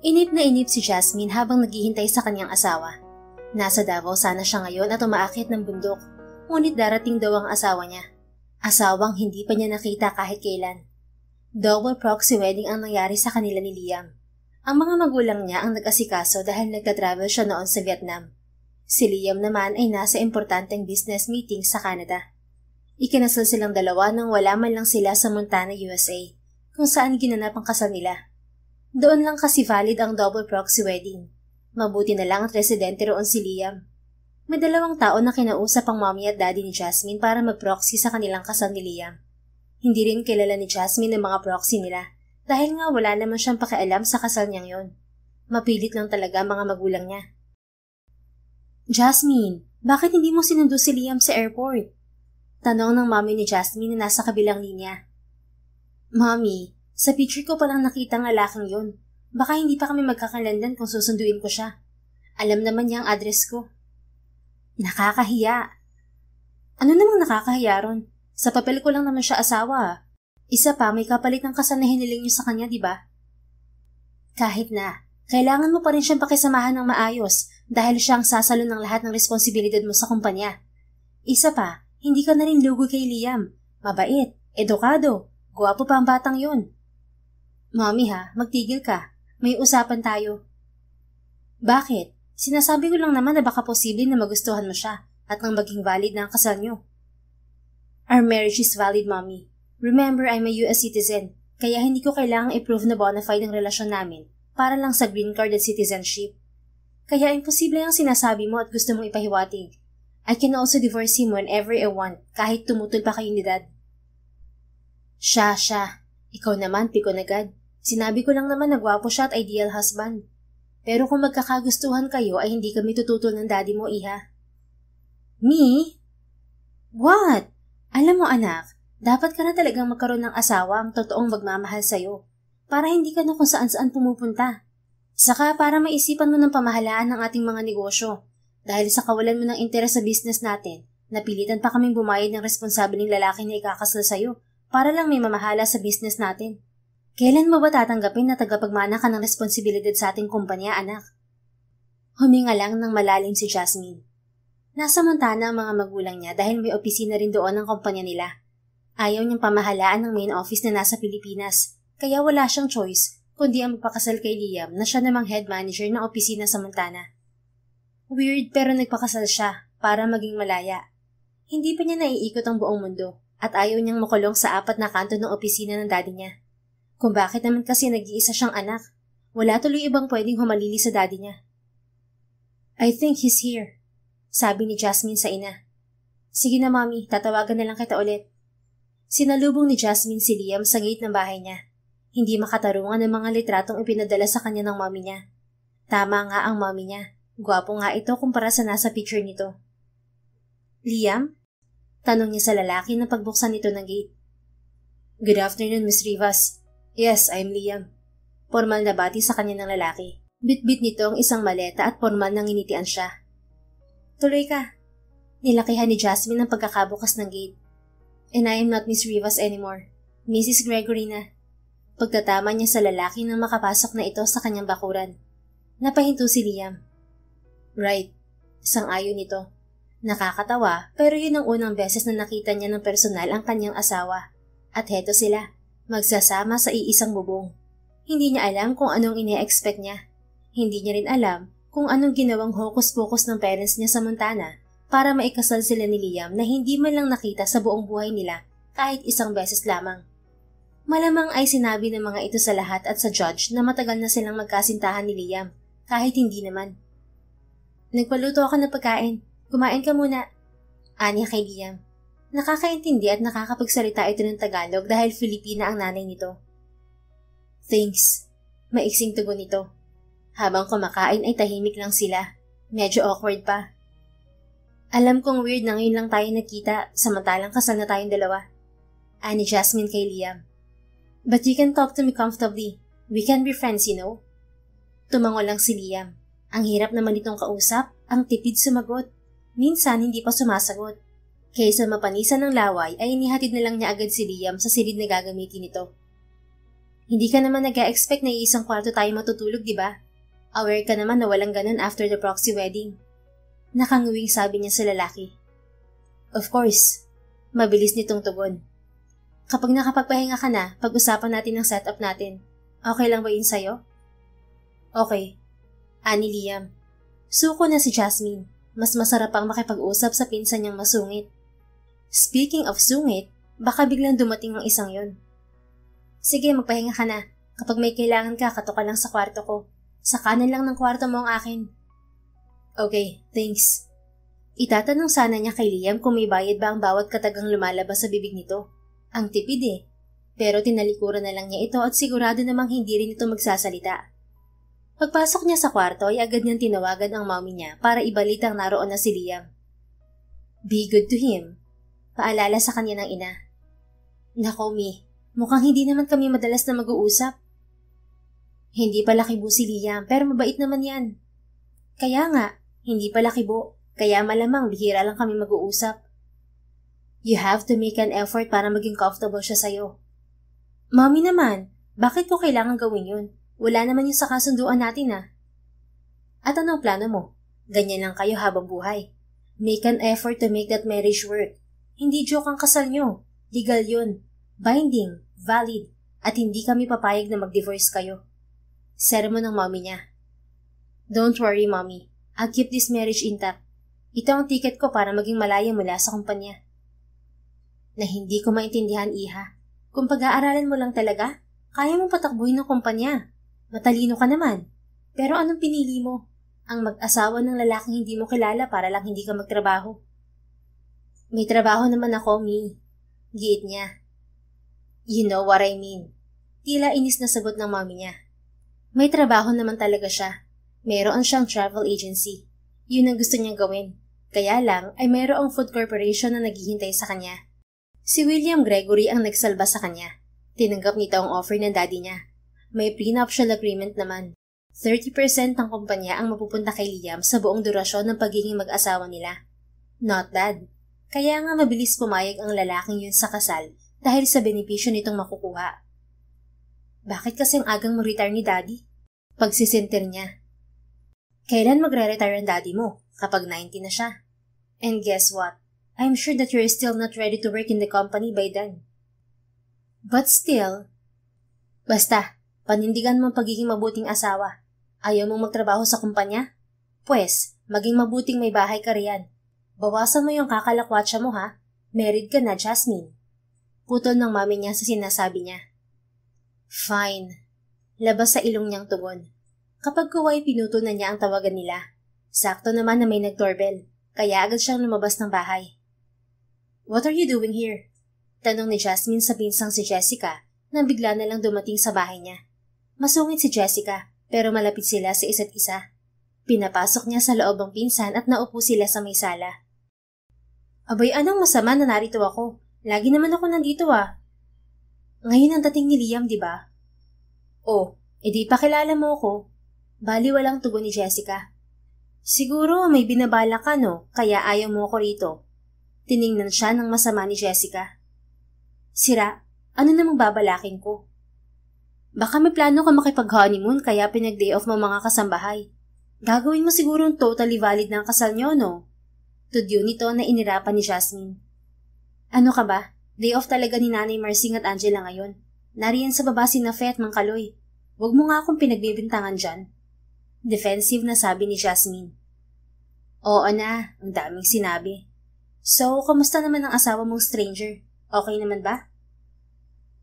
Init na init si Jasmine habang naghihintay sa kanyang asawa. Nasa Davao sana siya ngayon at umaakit ng bundok, ngunit darating daw ang asawa niya. Asawang hindi pa niya nakita kahit kailan. Double proxy wedding ang nangyari sa kanila ni Liam. Ang mga magulang niya ang nag-asikaso dahil nagka-travel siya noon sa Vietnam. Si Liam naman ay nasa importanteng business meeting sa Canada. Ikinasal silang dalawa nang wala man lang sila sa Montana, USA, kung saan ginanap ang kasal nila. Doon lang kasi valid ang double proxy wedding. Mabuti na lang at residente roon si Liam. May dalawang tao na kinausap ang mommy at daddy ni Jasmine para mag-proxy sa kanilang kasal ni Liam. Hindi rin kilala ni Jasmine ang mga proxy nila dahil nga wala naman siyang pakialam sa kasal niyang yon. Mapilit lang talaga mga magulang niya. Jasmine, bakit hindi mo sinundo si Liam sa airport? Tanong ng mommy ni Jasmine na nasa kabilang linya. Mommy, sa picture ko palang nakita ng lalaking yon. Baka hindi pa kami magkakalandan kung susunduin ko siya. Alam naman niya ang address ko. Nakakahiya. Ano namang nakakahiya ron? Sa papel ko lang naman siya asawa. Ah. Isa pa, may kapalit ng kasanahin niling niyo sa kanya, di ba? Kahit na, kailangan mo pa rin siyang pakisamahan ng maayos dahil siya ang sasalo ng lahat ng responsibilidad mo sa kumpanya. Isa pa, hindi ka na rin lugo kay Liam. Mabait, edukado, guwapo pa ang batang yon. Mami ha, magtigil ka. May usapan tayo. Bakit? Sinasabi ko lang naman na baka posible na magustuhan mo siya at nang maging valid na ang kasal niyo. Our marriage is valid, Mommy. Remember, I'm a US citizen, kaya hindi ko kailangang i-prove na bona fide ang relasyon namin para lang sa green card at citizenship. Kaya imposible ang sinasabi mo at gusto mong ipahiwatig. I can also divorce him whenever I want, kahit tumutol pa kayo ni Dad. Siya, siya. Ikaw naman, pikon agad. Sinabi ko lang naman na gwapo siya at ideal husband. Pero kung magkakagustuhan kayo ay hindi kami tututol ng daddy mo, iha. Me? What? Alam mo anak, dapat ka na talagang magkaroon ng asawa ang totoong magmamahal sa'yo para hindi ka na kung saan-saan pumupunta. Saka para maisipan mo ng pamahalaan ng ating mga negosyo. Dahil sa kawalan mo ng interes sa business natin, napilitan pa kaming bumayad ng responsableng lalaki na ikakasal sa'yo para lang may mamahala sa business natin. Kailan mo ba tatanggapin na tagapagmana ka ng responsibilidad sa ating kumpanya, anak? Huminga lang ng malalim si Jasmine. Nasa Montana ang mga magulang niya dahil may opisina rin doon ang kumpanya nila. Ayaw niyang pamahalaan ang main office na nasa Pilipinas, kaya wala siyang choice kundi ang magpakasal kay Liam na siya namang head manager ng opisina sa Montana. Weird pero nagpakasal siya para maging malaya. Hindi pa niya naiikot ang buong mundo at ayaw niyang makulong sa apat na kanto ng opisina ng daddy niya. Kung bakit naman kasi nag-iisa siyang anak, wala tuloy ibang pwedeng humalili sa daddy niya. I think he's here, sabi ni Jasmine sa ina. Sige na mami, tatawagan na lang kita ulit. Sinalubong ni Jasmine si Liam sa gate ng bahay niya. Hindi makatarungan ng mga litratong ipinadala sa kanya ng mami niya. Tama nga ang mami niya. Gwapo nga ito kumpara sa nasa picture nito. Liam? Tanong niya sa lalaki na pagbuksan nito ng gate. Good afternoon, Miss Rivas. Yes, I'm Liam. Formal na bati sa kanya ng lalaki. Bitbit nito ang isang maleta at formal nang initian siya. Tuloy ka. Nilakihan ni Jasmine ang pagkakabukas ng gate. And I am not Miss Rivas anymore. Mrs. Gregory na. Pagtatama niya sa lalaki nang makapasok na ito sa kanyang bakuran. Napahinto si Liam. Right. Isang ayo nito. Nakakatawa pero yun ang unang beses na nakita niya ng personal ang kanyang asawa. At heto sila. Magsasama sa iisang bubong. Hindi niya alam kung anong ine-expect niya. Hindi niya rin alam kung anong ginawang hokus-pokus ng parents niya sa Montana para maikasal sila ni Liam na hindi man lang nakita sa buong buhay nila kahit isang beses lamang. Malamang ay sinabi ng mga ito sa lahat at sa judge na matagal na silang magkasintahan ni Liam kahit hindi naman. Nagpaluto ako ng pagkain. Kumain ka muna. Anya kay Liam. Nakakaintindi at nakakapagsalita ito ng Tagalog dahil Filipina ang nanay nito. Thanks. Maiksing tugon nito. Habang kumakain ay tahimik lang sila. Medyo awkward pa. Alam kong weird na ngayon lang tayo nakita samantalang kasal na tayong dalawa. Ani Jasmine kay Liam. But you can talk to me comfortably. We can be friends, you know? Tumango lang si Liam. Ang hirap naman itong kausap, ang tipid sumagot. Minsan hindi pa sumasagot. Kaysa mapanisan ng laway ay inihatid na lang niya agad si Liam sa silid na gagamitin nito. Hindi ka naman nag expect na isang kwarto tayo matutulog, di ba? Aware ka naman na walang ganun after the proxy wedding. Nakanguwing sabi niya sa lalaki. Of course, mabilis nitong tugon. Kapag nakapagpahinga ka na, pag-usapan natin ang setup natin. Okay lang ba yun sa'yo? Okay. Ani Liam. Suko na si Jasmine. Mas masarap ang makipag-usap sa pinsan niyang masungit. Speaking of sungit, baka biglang dumating ang isang yon. Sige, magpahinga ka na. Kapag may kailangan ka, kato ka lang sa kwarto ko. Sa kanan lang ng kwarto mo ang akin. Okay, thanks. Itatanong sana niya kay Liam kung may bayad ba ang bawat katagang lumalabas sa bibig nito. Ang tipid eh. Pero tinalikuran na lang niya ito at sigurado namang hindi rin ito magsasalita. Pagpasok niya sa kwarto ay agad niyang tinawagan ang mommy niya para ibalita ang naroon na si Liam. Be good to him Paalala sa kanya ng ina. Nako, Mi. Mukhang hindi naman kami madalas na mag-uusap. Hindi pala kibo si Liam, pero mabait naman yan. Kaya nga, hindi pala kibo. Kaya malamang bihira lang kami mag-uusap. You have to make an effort para maging comfortable siya sa'yo. Mami naman, bakit ko kailangan gawin yun? Wala naman yung sa kasunduan natin ah. At anong plano mo? Ganyan lang kayo habang buhay. Make an effort to make that marriage work. Hindi joke ang kasal nyo. Legal yun. Binding, valid, at hindi kami papayag na mag-divorce kayo. Sermon ng mommy niya. Don't worry, mommy. I'll keep this marriage intact. Ito ang ticket ko para maging malaya mula sa kumpanya. Na hindi ko maintindihan, Iha. Kung pag-aaralan mo lang talaga, kaya mong patakbuhin ng kumpanya. Matalino ka naman. Pero anong pinili mo? Ang mag-asawa ng lalaking hindi mo kilala para lang hindi ka magtrabaho. May trabaho naman ako, Mi. Giit niya. You know what I mean. Tila inis na sagot ng mami niya. May trabaho naman talaga siya. Meron siyang travel agency. Yun ang gusto niyang gawin. Kaya lang ay mayroong food corporation na naghihintay sa kanya. Si William Gregory ang nagsalba sa kanya. Tinanggap nito ang offer ng daddy niya. May prenuptial agreement naman. 30% ng kumpanya ang mapupunta kay Liam sa buong durasyon ng pagiging mag-asawa nila. Not bad. Kaya nga mabilis pumayag ang lalaking yun sa kasal dahil sa benepisyo nitong makukuha. Bakit kasi ang agang mag-retire ni daddy? Pagsisintir niya. Kailan magre-retire ang daddy mo? Kapag 90 na siya. And guess what? I'm sure that you're still not ready to work in the company by then. But still, basta, panindigan mo ang pagiging mabuting asawa. Ayaw mong magtrabaho sa kumpanya? Pwes, maging mabuting may bahay ka riyan Bawasan mo yung kakalakwatsa mo ha. Married ka na, Jasmine. Putol ng mami niya sa sinasabi niya. Fine. Labas sa ilong niyang tugon. Kapag kuway, pinuto na niya ang tawagan nila. Sakto naman na may nag-doorbell, kaya agad siyang lumabas ng bahay. What are you doing here? Tanong ni Jasmine sa pinsang si Jessica nang bigla na lang dumating sa bahay niya. Masungit si Jessica pero malapit sila sa isa't isa. Pinapasok niya sa loob ang pinsan at naupo sila sa may sala. Abay, anong masama na narito ako? Lagi naman ako nandito ah. Ngayon ang dating ni Liam, di ba? Oh, edi pakilala mo ako. Bali walang tugon ni Jessica. Siguro may binabala ka no, kaya ayaw mo ako rito. Tiningnan siya ng masama ni Jessica. Sira, ano namang babalakin ko? Baka may plano ka makipag-honeymoon kaya pinag-day off mo mga kasambahay. Gagawin mo siguro totally valid ng kasal nyo, no? Tudyo nito na inirapan ni Jasmine. Ano ka ba? Day off talaga ni Nanay Marcing at Angela ngayon. Nariyan sa baba si Nafe at Mang Kaloy. Huwag mo nga akong pinagbibintangan dyan. Defensive na sabi ni Jasmine. Oo na, ang daming sinabi. So, kamusta naman ang asawa mong stranger? Okay naman ba?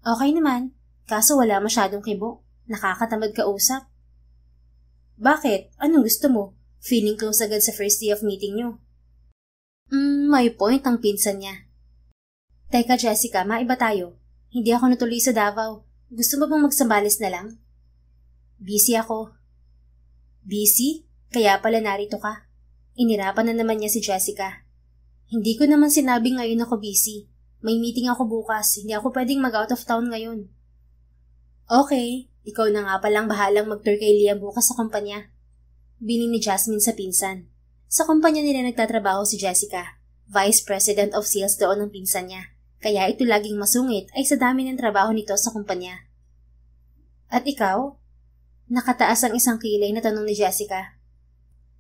Okay naman, kaso wala masyadong kibo. Nakakatamad kausap. Bakit? Anong gusto mo? Feeling close agad sa first day of meeting nyo. May point ang pinsan niya. Teka Jessica, maiba tayo. Hindi ako natuloy sa Davao. Gusto mo bang magsambales na lang? Busy ako. Busy? Kaya pala narito ka. Inirapan na naman niya si Jessica. Hindi ko naman sinabi ngayon ako busy. May meeting ako bukas. Hindi ako pwedeng mag-out of town ngayon. Okay, ikaw na nga palang bahalang mag-tour kay Leah bukas sa kumpanya. Bini ni Jasmine sa pinsan. Sa kumpanya nila nagtatrabaho si Jessica. Vice President of Sales doon ang pinsan niya, kaya ito laging masungit ay sa dami ng trabaho nito sa kumpanya. At ikaw? Nakataas ang isang kilay na tanong ni Jessica.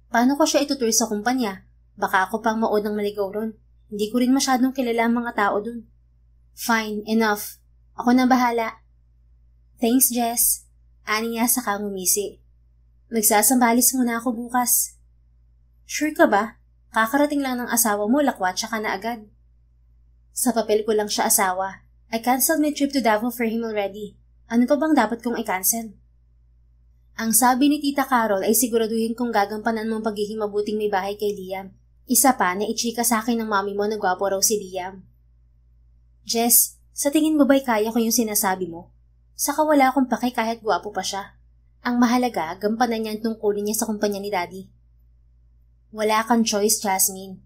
Paano ko siya itutur sa kumpanya? Baka ako pang maunang maligaw ron. Hindi ko rin masyadong kilala ang mga tao dun. Fine, enough. Ako na bahala. Thanks, Jess. Aniya sa kangumisi. Magsasambalis muna ako bukas. Sure ka ba? Kakarating lang ng asawa mo, lakwatsa ka na agad. Sa papel ko lang siya asawa. I canceled my trip to Davao for him already. Ano pa bang dapat kong i-cancel? Ang sabi ni Tita Carol ay siguraduhin kong gagampanan mong pagiging mabuting may bahay kay Liam. Isa pa na ichika sa akin ng mami mo na gwapo raw si Liam. Jess, sa tingin mo ba'y kaya ko yung sinasabi mo? Saka wala akong pake kahit gwapo pa siya. Ang mahalaga, gampanan niya ang tungkulin niya sa kumpanya ni Daddy. Wala kang choice, Jasmine.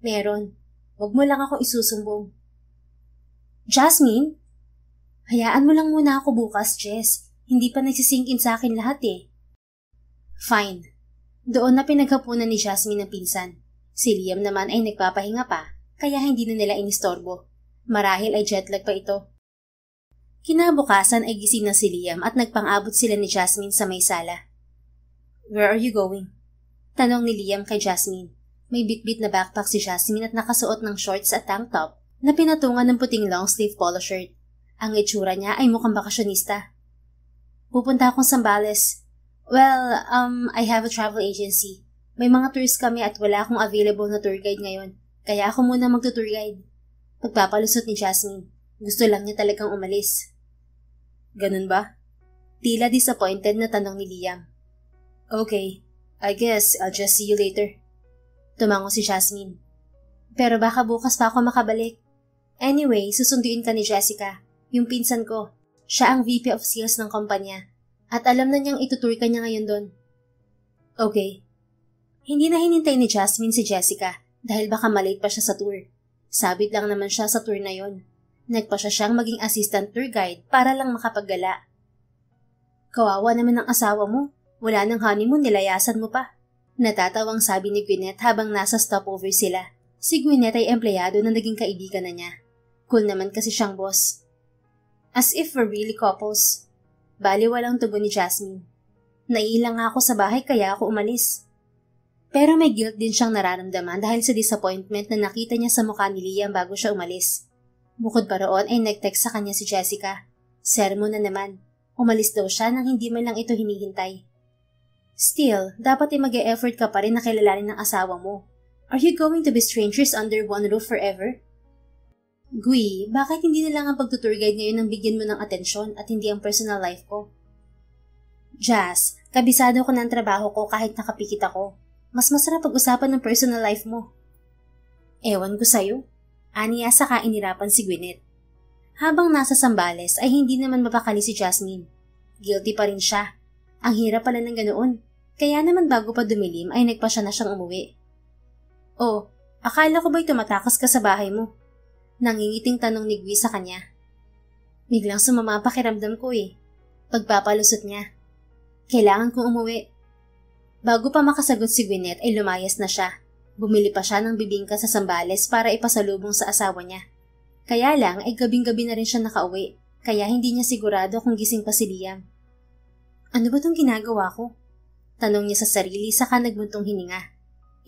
Meron. Huwag mo lang ako isusumbong. Jasmine? Hayaan mo lang muna ako bukas, Jess. Hindi pa nagsisink in sa akin lahat eh. Fine. Doon na pinaghapunan ni Jasmine ang pinsan. Si Liam naman ay nagpapahinga pa, kaya hindi na nila inistorbo. Marahil ay jetlag pa ito. Kinabukasan ay gising na si Liam at nagpangabot sila ni Jasmine sa may sala. Where are you going? Tanong ni Liam kay Jasmine. May bitbit na backpack si Jasmine at nakasuot ng shorts at tank top na pinatungan ng puting long sleeve polo shirt. Ang itsura niya ay mukhang bakasyonista. Pupunta akong Sambales. Well, um, I have a travel agency. May mga tours kami at wala akong available na tour guide ngayon. Kaya ako muna magto-tour guide. Pagpapalusot ni Jasmine. Gusto lang niya talagang umalis. Ganun ba? Tila disappointed na tanong ni Liam. Okay, I guess I'll just see you later. Tumango si Jasmine. Pero baka bukas pa ako makabalik. Anyway, susunduin ka ni Jessica, yung pinsan ko. Siya ang VP of Sales ng kumpanya. At alam na niyang itutour ka niya ngayon doon. Okay. Hindi na hinintay ni Jasmine si Jessica dahil baka malate pa siya sa tour. Sabit lang naman siya sa tour na yon. Nagpa siya siyang maging assistant tour guide para lang makapaggala. Kawawa naman ang asawa mo. Wala nang honeymoon, nilayasan mo pa. Natatawang sabi ni Gwyneth habang nasa stopover sila. Si Gwyneth ay empleyado na naging kaibigan na niya. Cool naman kasi siyang boss. As if we're really couples. Bali walang tugon ni Jasmine. Naiilang ako sa bahay kaya ako umalis. Pero may guilt din siyang nararamdaman dahil sa disappointment na nakita niya sa mukha ni Liam bago siya umalis. Bukod pa roon ay nag-text sa kanya si Jessica. Sermon na naman. Umalis daw siya nang hindi man lang ito hinihintay. Still, dapat ay mag e effort ka pa rin na kilalanin ng asawa mo. Are you going to be strangers under one roof forever? Gui, bakit hindi na lang ang pagtutour guide ngayon ang bigyan mo ng atensyon at hindi ang personal life ko? Jazz, kabisado ko ng trabaho ko kahit nakapikit ako. Mas masarap pag-usapan ng personal life mo. Ewan ko sa'yo. Aniya sa kainirapan si Gwyneth. Habang nasa Sambales ay hindi naman mapakali si Jasmine. Guilty pa rin siya. Ang hirap pala ng ganoon. Kaya naman bago pa dumilim ay nagpa siya na siyang umuwi. Oh, akala ko ba'y tumatakas ka sa bahay mo? Nangingiting tanong ni Gwi sa kanya. Biglang sumama ang pakiramdam ko eh. Pagpapalusot niya. Kailangan kong umuwi. Bago pa makasagot si Gwyneth ay lumayas na siya. Bumili pa siya ng bibingka sa Sambales para ipasalubong sa asawa niya. Kaya lang ay gabing-gabi na rin siya nakauwi, kaya hindi niya sigurado kung gising pa si Liam. Ano ba tong ginagawa ko? Tanong niya sa sarili saka nagbuntong hininga.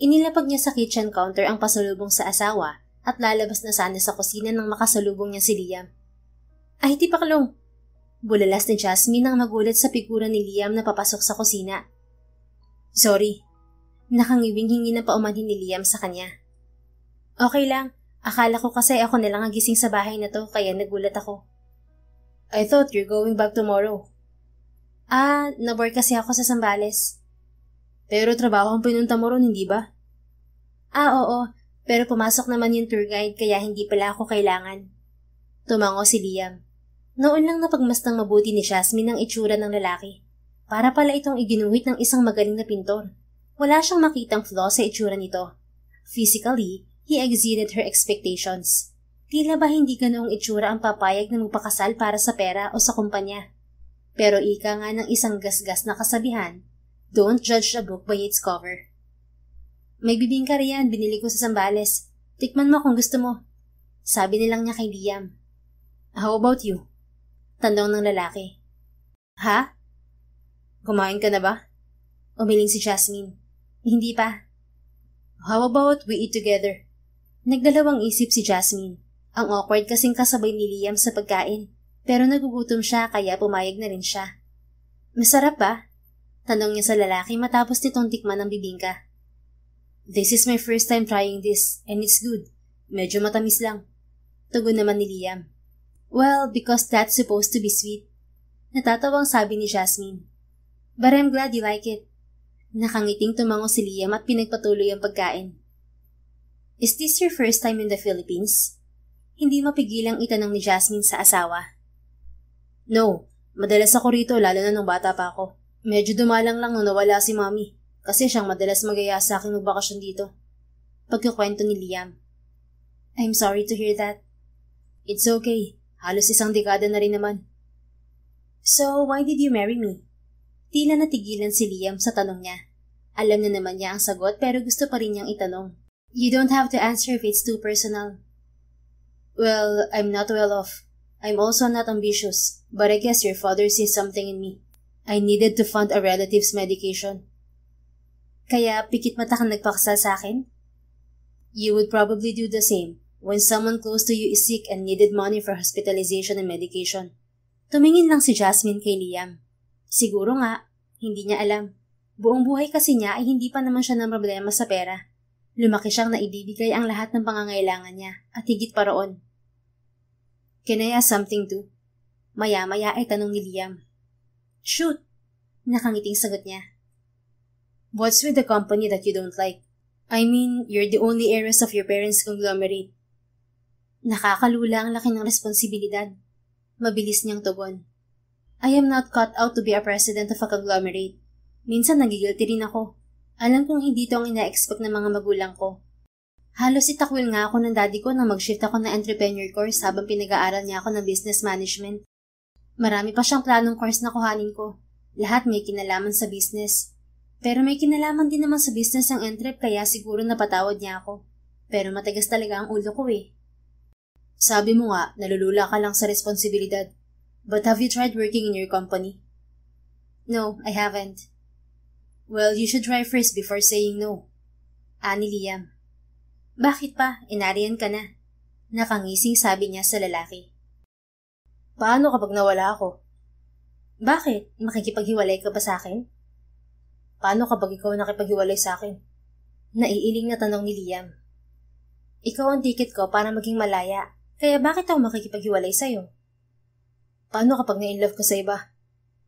Inilapag niya sa kitchen counter ang pasalubong sa asawa at lalabas na sana sa kusina nang makasalubong niya si Liam. Ay, tipaklong! Bulalas ni Jasmine nang magulat sa figura ni Liam na papasok sa kusina. Sorry. Nakangiwing hingi na paumanhin ni Liam sa kanya. Okay lang. Akala ko kasi ako na lang ang gising sa bahay na to kaya nagulat ako. I thought you're going back tomorrow. Ah, nabor kasi ako sa Sambales. Pero trabaho ang pinunta mo ron, hindi ba? Ah, oo. Pero pumasok naman yung tour guide kaya hindi pala ako kailangan. Tumango si Liam. Noon lang napagmastang mabuti ni Jasmine ang itsura ng lalaki. Para pala itong iginuhit ng isang magaling na pintor. Wala siyang makitang flaw sa itsura nito. Physically, he exceeded her expectations. Tila ba hindi ganoong itsura ang papayag na magpakasal para sa pera o sa kumpanya? Pero ika nga ng isang gasgas na kasabihan, Don't judge a book by its cover. May bibingka riyan, binili ko sa Sambales. Tikman mo kung gusto mo. Sabi nilang niya kay Liam. How about you? Tanong ng lalaki. Ha? Kumain ka na ba? Umiling si Jasmine. Hindi pa. How about we eat together? Nagdalawang isip si Jasmine. Ang awkward kasing kasabay ni Liam sa pagkain. Pero nagugutom siya kaya pumayag na rin siya. Masarap ba? Tanong niya sa lalaki matapos nitong tikman ng bibingka. This is my first time trying this and it's good. Medyo matamis lang. Tugon naman ni Liam. Well, because that's supposed to be sweet. Natatawang sabi ni Jasmine. But I'm glad you like it. Nakangiting tumango si Liam at pinagpatuloy ang pagkain. Is this your first time in the Philippines? Hindi mapigilang itanong ni Jasmine sa asawa. No, madalas ako rito lalo na nung bata pa ako. Medyo dumalang lang nung nawala si Mami kasi siyang madalas magaya sa akin magbakasyon dito. Pagkakwento ni Liam. I'm sorry to hear that. It's okay. Halos isang dekada na rin naman. So, why did you marry me? Tila natigilan si Liam sa tanong niya. Alam na naman niya ang sagot pero gusto pa rin niyang itanong. You don't have to answer if it's too personal. Well, I'm not well off. I'm also not ambitious, but I guess your father sees something in me. I needed to fund a relative's medication. Kaya pikit mata kang nagpakasal sa akin? You would probably do the same when someone close to you is sick and needed money for hospitalization and medication. Tumingin lang si Jasmine kay Liam. Siguro nga, hindi niya alam. Buong buhay kasi niya ay hindi pa naman siya ng problema sa pera. Lumaki siyang naibibigay ang lahat ng pangangailangan niya at higit pa roon. Can I ask something too? Maya-maya ay tanong ni Liam. Shoot! Nakangiting sagot niya. What's with the company that you don't like? I mean, you're the only heiress of your parents' conglomerate. Nakakalula ang laki ng responsibilidad. Mabilis niyang tugon. I am not cut out to be a president of a conglomerate. Minsan nagigilty rin ako. Alam kong hindi to ang ina-expect ng mga magulang ko. Halos itakwil nga ako ng daddy ko nang mag-shift ako ng entrepreneur course habang pinag-aaral niya ako ng business management. Marami pa siyang planong course na kuhanin ko. Lahat may kinalaman sa business. Pero may kinalaman din naman sa business ang entrep kaya siguro napatawad niya ako. Pero matigas talaga ang ulo ko eh. Sabi mo nga, nalulula ka lang sa responsibilidad. But have you tried working in your company? No, I haven't. Well, you should try first before saying no. Ani Liam. Bakit pa? Inarian ka na. Nakangising sabi niya sa lalaki. Paano kapag nawala ako? Bakit? Makikipaghiwalay ka ba sa akin? Paano kapag ikaw nakipaghiwalay sa akin? Naiiling na tanong ni Liam. Ikaw ang dikit ko para maging malaya, kaya bakit ako makikipaghiwalay sa'yo? Paano kapag na-inlove ka sa iba?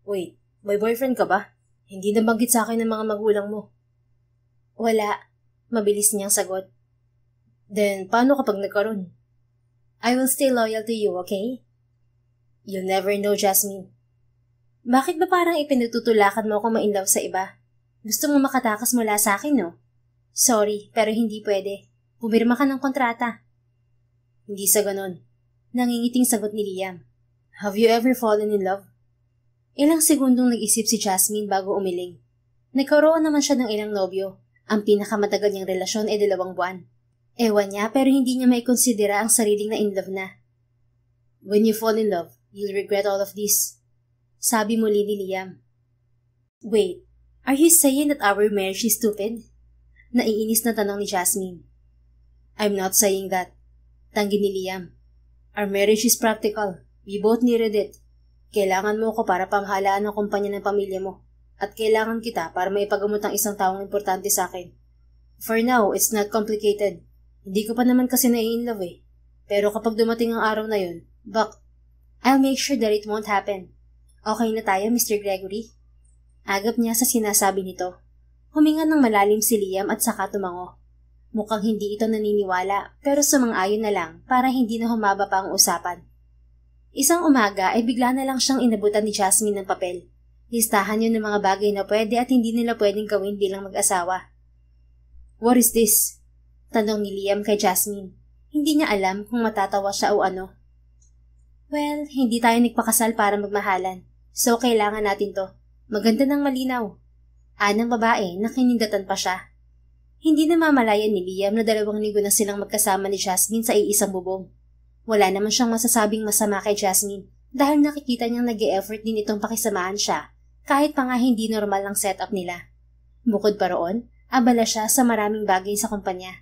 Wait, may boyfriend ka ba? Hindi nabanggit sa akin ng mga magulang mo. Wala. Mabilis niyang sagot. Then, paano kapag nagkaroon? I will stay loyal to you, okay? You'll never know, Jasmine. Bakit ba parang ipinagtutulakan mo ako mainlove sa iba? Gusto mo makatakas mula sa akin, no? Sorry, pero hindi pwede. Pumirma ka ng kontrata. Hindi sa ganun. Nangingiting sagot ni Liam. Have you ever fallen in love? Ilang segundong nag-isip si Jasmine bago umiling. Nagkaroon naman siya ng ilang nobyo. Ang pinakamatagal niyang relasyon ay dalawang buwan. Ewan niya pero hindi niya maikonsidera ang sariling na in love na. When you fall in love, You'll regret all of this. Sabi muli ni Liam. Wait, are you saying that our marriage is stupid? Naiinis na tanong ni Jasmine. I'm not saying that. Tanggi ni Liam. Our marriage is practical. We both needed it. Kailangan mo ako para panghalaan ang kumpanya ng pamilya mo. At kailangan kita para maipagamot ang isang taong importante sa akin. For now, it's not complicated. Hindi ko pa naman kasi nai-inlove eh. Pero kapag dumating ang araw na yon, bak, I'll make sure that it won't happen. Okay na tayo, Mr. Gregory? Agap niya sa sinasabi nito. Huminga ng malalim si Liam at saka tumango. Mukhang hindi ito naniniwala pero sumang-ayon na lang para hindi na humaba pa ang usapan. Isang umaga ay bigla na lang siyang inabutan ni Jasmine ng papel. Listahan niyo ng mga bagay na pwede at hindi nila pwedeng gawin bilang mag-asawa. What is this? Tanong ni Liam kay Jasmine. Hindi niya alam kung matatawa siya o ano. Well, hindi tayo nagpakasal para magmahalan. So, kailangan natin to. Maganda ng malinaw. Anang babae, kinindatan pa siya. Hindi na mamalayan ni Liam na dalawang linggo na silang magkasama ni Jasmine sa iisang bubong. Wala naman siyang masasabing masama kay Jasmine dahil nakikita niyang nag effort din itong pakisamahan siya kahit pa nga hindi normal ang setup nila. Bukod pa roon, abala siya sa maraming bagay sa kumpanya.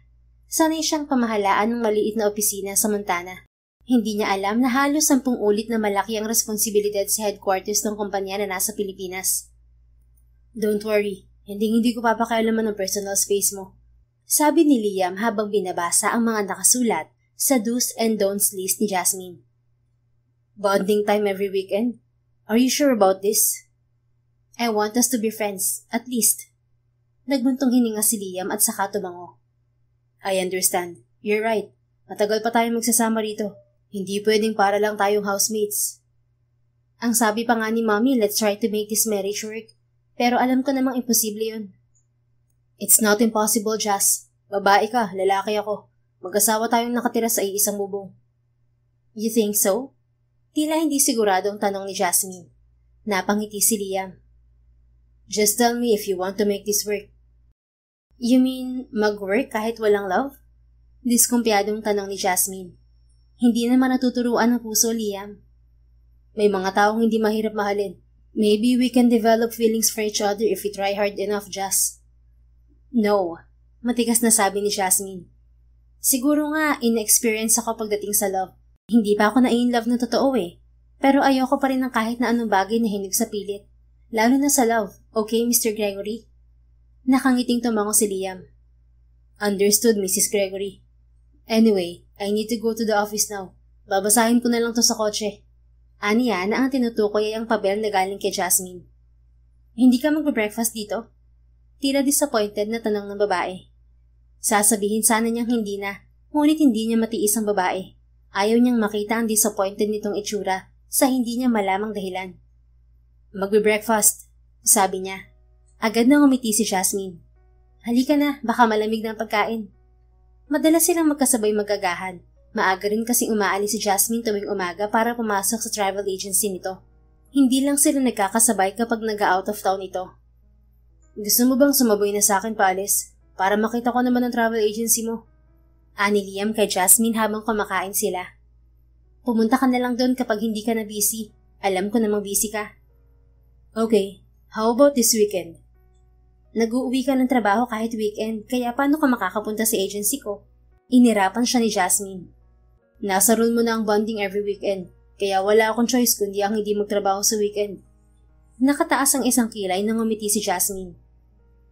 Sanay siyang pamahalaan ng maliit na opisina sa Montana hindi niya alam na halos sampung ulit na malaki ang responsibilidad sa headquarters ng kumpanya na nasa Pilipinas. Don't worry, hindi hindi ko papakailaman ng personal space mo. Sabi ni Liam habang binabasa ang mga nakasulat sa do's and don'ts list ni Jasmine. Bonding time every weekend? Are you sure about this? I want us to be friends, at least. Nagbuntong hininga si Liam at saka tumango. I understand. You're right. Matagal pa tayo magsasama rito. Hindi pwedeng para lang tayong housemates. Ang sabi pa nga ni Mommy, let's try to make this marriage work. Pero alam ko namang imposible yun. It's not impossible, Jazz. Babae ka, lalaki ako. Mag-asawa tayong nakatira sa iisang bubong. You think so? Tila hindi sigurado ang tanong ni Jasmine. Napangiti si Liam. Just tell me if you want to make this work. You mean, mag-work kahit walang love? Diskumpiyadong tanong ni Jasmine. Hindi naman natuturuan ng puso, Liam. May mga taong hindi mahirap mahalin. Maybe we can develop feelings for each other if we try hard enough, Jazz. No, matigas na sabi ni Jasmine. Siguro nga, inexperience ako pagdating sa love. Hindi pa ako na-in-love na totoo eh. Pero ayoko pa rin ng kahit na anong bagay na hinog sa pilit. Lalo na sa love, okay Mr. Gregory? Nakangiting tumango si Liam. Understood, Mrs. Gregory. Anyway, I need to go to the office now. Babasahin ko na lang to sa kotse. Aniya na ang tinutukoy ay ang pabel na galing kay Jasmine. Hindi ka magbe-breakfast dito? Tila disappointed na tanong ng babae. Sasabihin sana niyang hindi na, ngunit hindi niya matiis ang babae. Ayaw niyang makita ang disappointed nitong itsura sa hindi niya malamang dahilan. Magbe-breakfast, sabi niya. Agad na umiti si Jasmine. Halika na, baka malamig na ang pagkain. Madalas silang magkasabay magagahan. Maaga rin kasi umaalis si Jasmine tuwing umaga para pumasok sa travel agency nito. Hindi lang sila nagkakasabay kapag nag-out of town ito. Gusto mo bang sumabay na sa akin paalis? Para makita ko naman ang travel agency mo. Ani Liam kay Jasmine habang kumakain sila. Pumunta ka na lang doon kapag hindi ka na busy. Alam ko namang busy ka. Okay, how about this weekend? nag uwi ka ng trabaho kahit weekend, kaya paano ka makakapunta sa agency ko? Inirapan siya ni Jasmine. Nasa rule mo na ang bonding every weekend, kaya wala akong choice kundi ang hindi magtrabaho sa weekend. Nakataas ang isang kilay nang umiti si Jasmine.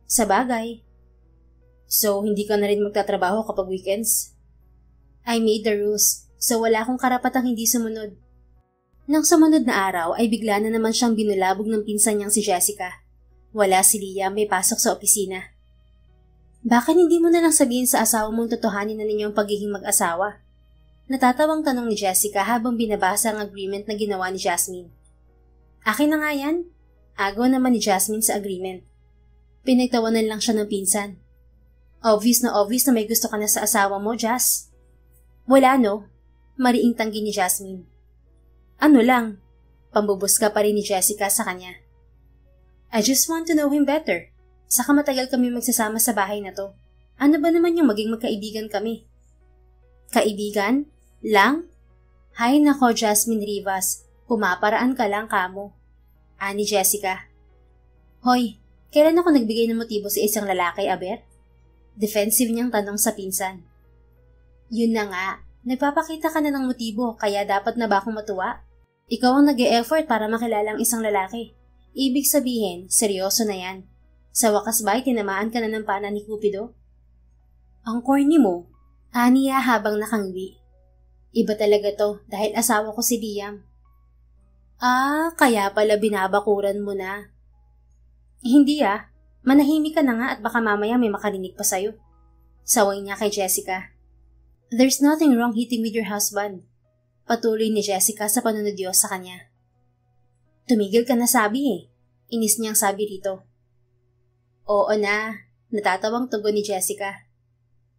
Sa bagay. So, hindi ka na rin magtatrabaho kapag weekends? I made the rules, so wala akong karapatang hindi sumunod. Nang sumunod na araw ay bigla na naman siyang binulabog ng pinsan niyang si Jessica. Wala si Lia, may pasok sa opisina. Baka hindi mo na lang sabihin sa asawa mong totohanin na ninyo ang pagiging mag-asawa? Natatawang tanong ni Jessica habang binabasa ang agreement na ginawa ni Jasmine. Akin na nga yan. Agaw naman ni Jasmine sa agreement. Pinagtawanan lang siya ng pinsan. Obvious na obvious na may gusto ka na sa asawa mo, Jas. Wala no. Mariing tanggi ni Jasmine. Ano lang, pambubos pa rin ni Jessica sa kanya. I just want to know him better. Saka matagal kami magsasama sa bahay na to. Ano ba naman yung maging magkaibigan kami? Kaibigan? Lang? Hay nako Jasmine Rivas, pumaparaan ka lang kamo. Ani ah, Jessica. Hoy, kailan ako nagbigay ng motibo sa isang lalaki, Aber? Defensive niyang tanong sa pinsan. Yun na nga, nagpapakita ka na ng motibo kaya dapat na ba akong matuwa? Ikaw ang nag e effort para makilala ang isang lalaki. Ibig sabihin, seryoso na yan. Sa wakas ba'y tinamaan ka na ng pana ni Cupido? Ang corny mo, aniya habang nakangwi. Iba talaga to dahil asawa ko si Liam. Ah, kaya pala binabakuran mo na. Eh, hindi ah, manahimik ka na nga at baka mamaya may makarinig pa sa'yo. Saway niya kay Jessica. There's nothing wrong hitting with your husband. Patuloy ni Jessica sa panunudyos sa kanya. Tumigil ka na sabi eh. Inis niyang sabi rito. Oo na, natatawang tugon ni Jessica.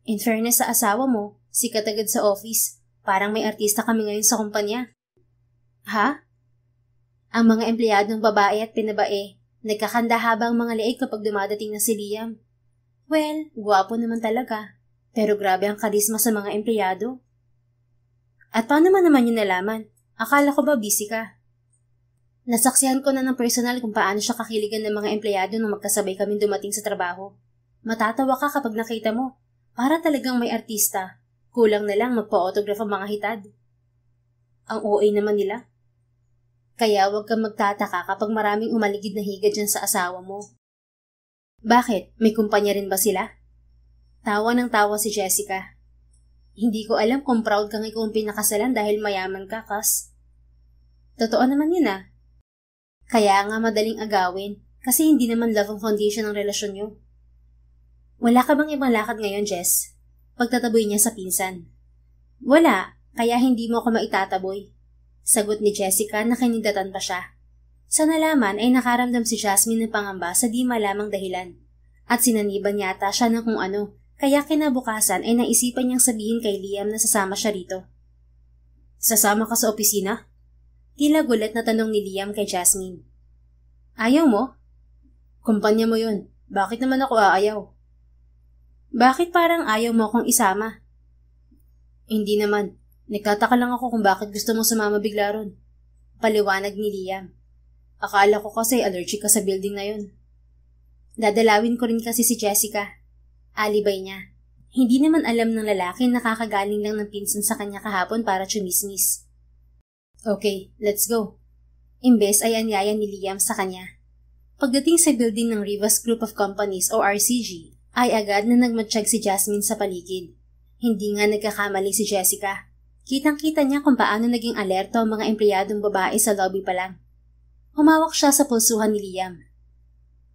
In fairness sa asawa mo, si Katagad sa office, parang may artista kami ngayon sa kumpanya. Ha? Ang mga empleyadong babae at pinabae, nagkakanda habang mga leeg kapag dumadating na si Liam. Well, guwapo naman talaga, pero grabe ang karisma sa mga empleyado. At paano man naman yun nalaman? Akala ko ba busy ka? Nasaksihan ko na ng personal kung paano siya kakiligan ng mga empleyado nung magkasabay kaming dumating sa trabaho. Matatawa ka kapag nakita mo. Para talagang may artista. Kulang na lang magpa-autograph ang mga hitad. Ang OA naman nila. Kaya huwag kang magtataka kapag maraming umaligid na higa dyan sa asawa mo. Bakit? May kumpanya rin ba sila? Tawa ng tawa si Jessica. Hindi ko alam kung proud kang ikaw ang pinakasalan dahil mayaman ka, Kas. Totoo naman yun ah. Kaya nga madaling agawin kasi hindi naman love ang condition ng relasyon nyo. Wala ka bang ibang lakad ngayon, Jess? Pagtataboy niya sa pinsan. Wala, kaya hindi mo ako maitataboy. Sagot ni Jessica na kinindatan pa siya. Sa nalaman ay nakaramdam si Jasmine ng pangamba sa di malamang dahilan. At sinaniban yata siya ng kung ano, kaya kinabukasan ay naisipan niyang sabihin kay Liam na sasama siya rito. Sasama ka sa opisina? Tila gulat na tanong ni Liam kay Jasmine. Ayaw mo? Kumpanya mo yun. Bakit naman ako aayaw? Bakit parang ayaw mo akong isama? Hindi naman. Nagtataka lang ako kung bakit gusto mong sumama bigla ron. Paliwanag ni Liam. Akala ko kasi allergic ka sa building na yun. Dadalawin ko rin kasi si Jessica. Alibay niya. Hindi naman alam ng lalaki na kakagaling lang ng pinsan sa kanya kahapon para chumismis. Okay, let's go. Imbes ay anyayan ni Liam sa kanya. Pagdating sa building ng Rivas Group of Companies o RCG, ay agad na nagmatsyag si Jasmine sa paligid. Hindi nga nagkakamali si Jessica. Kitang-kita niya kung paano naging alerto ang mga empleyadong babae sa lobby pa lang. Humawak siya sa pulsuhan ni Liam.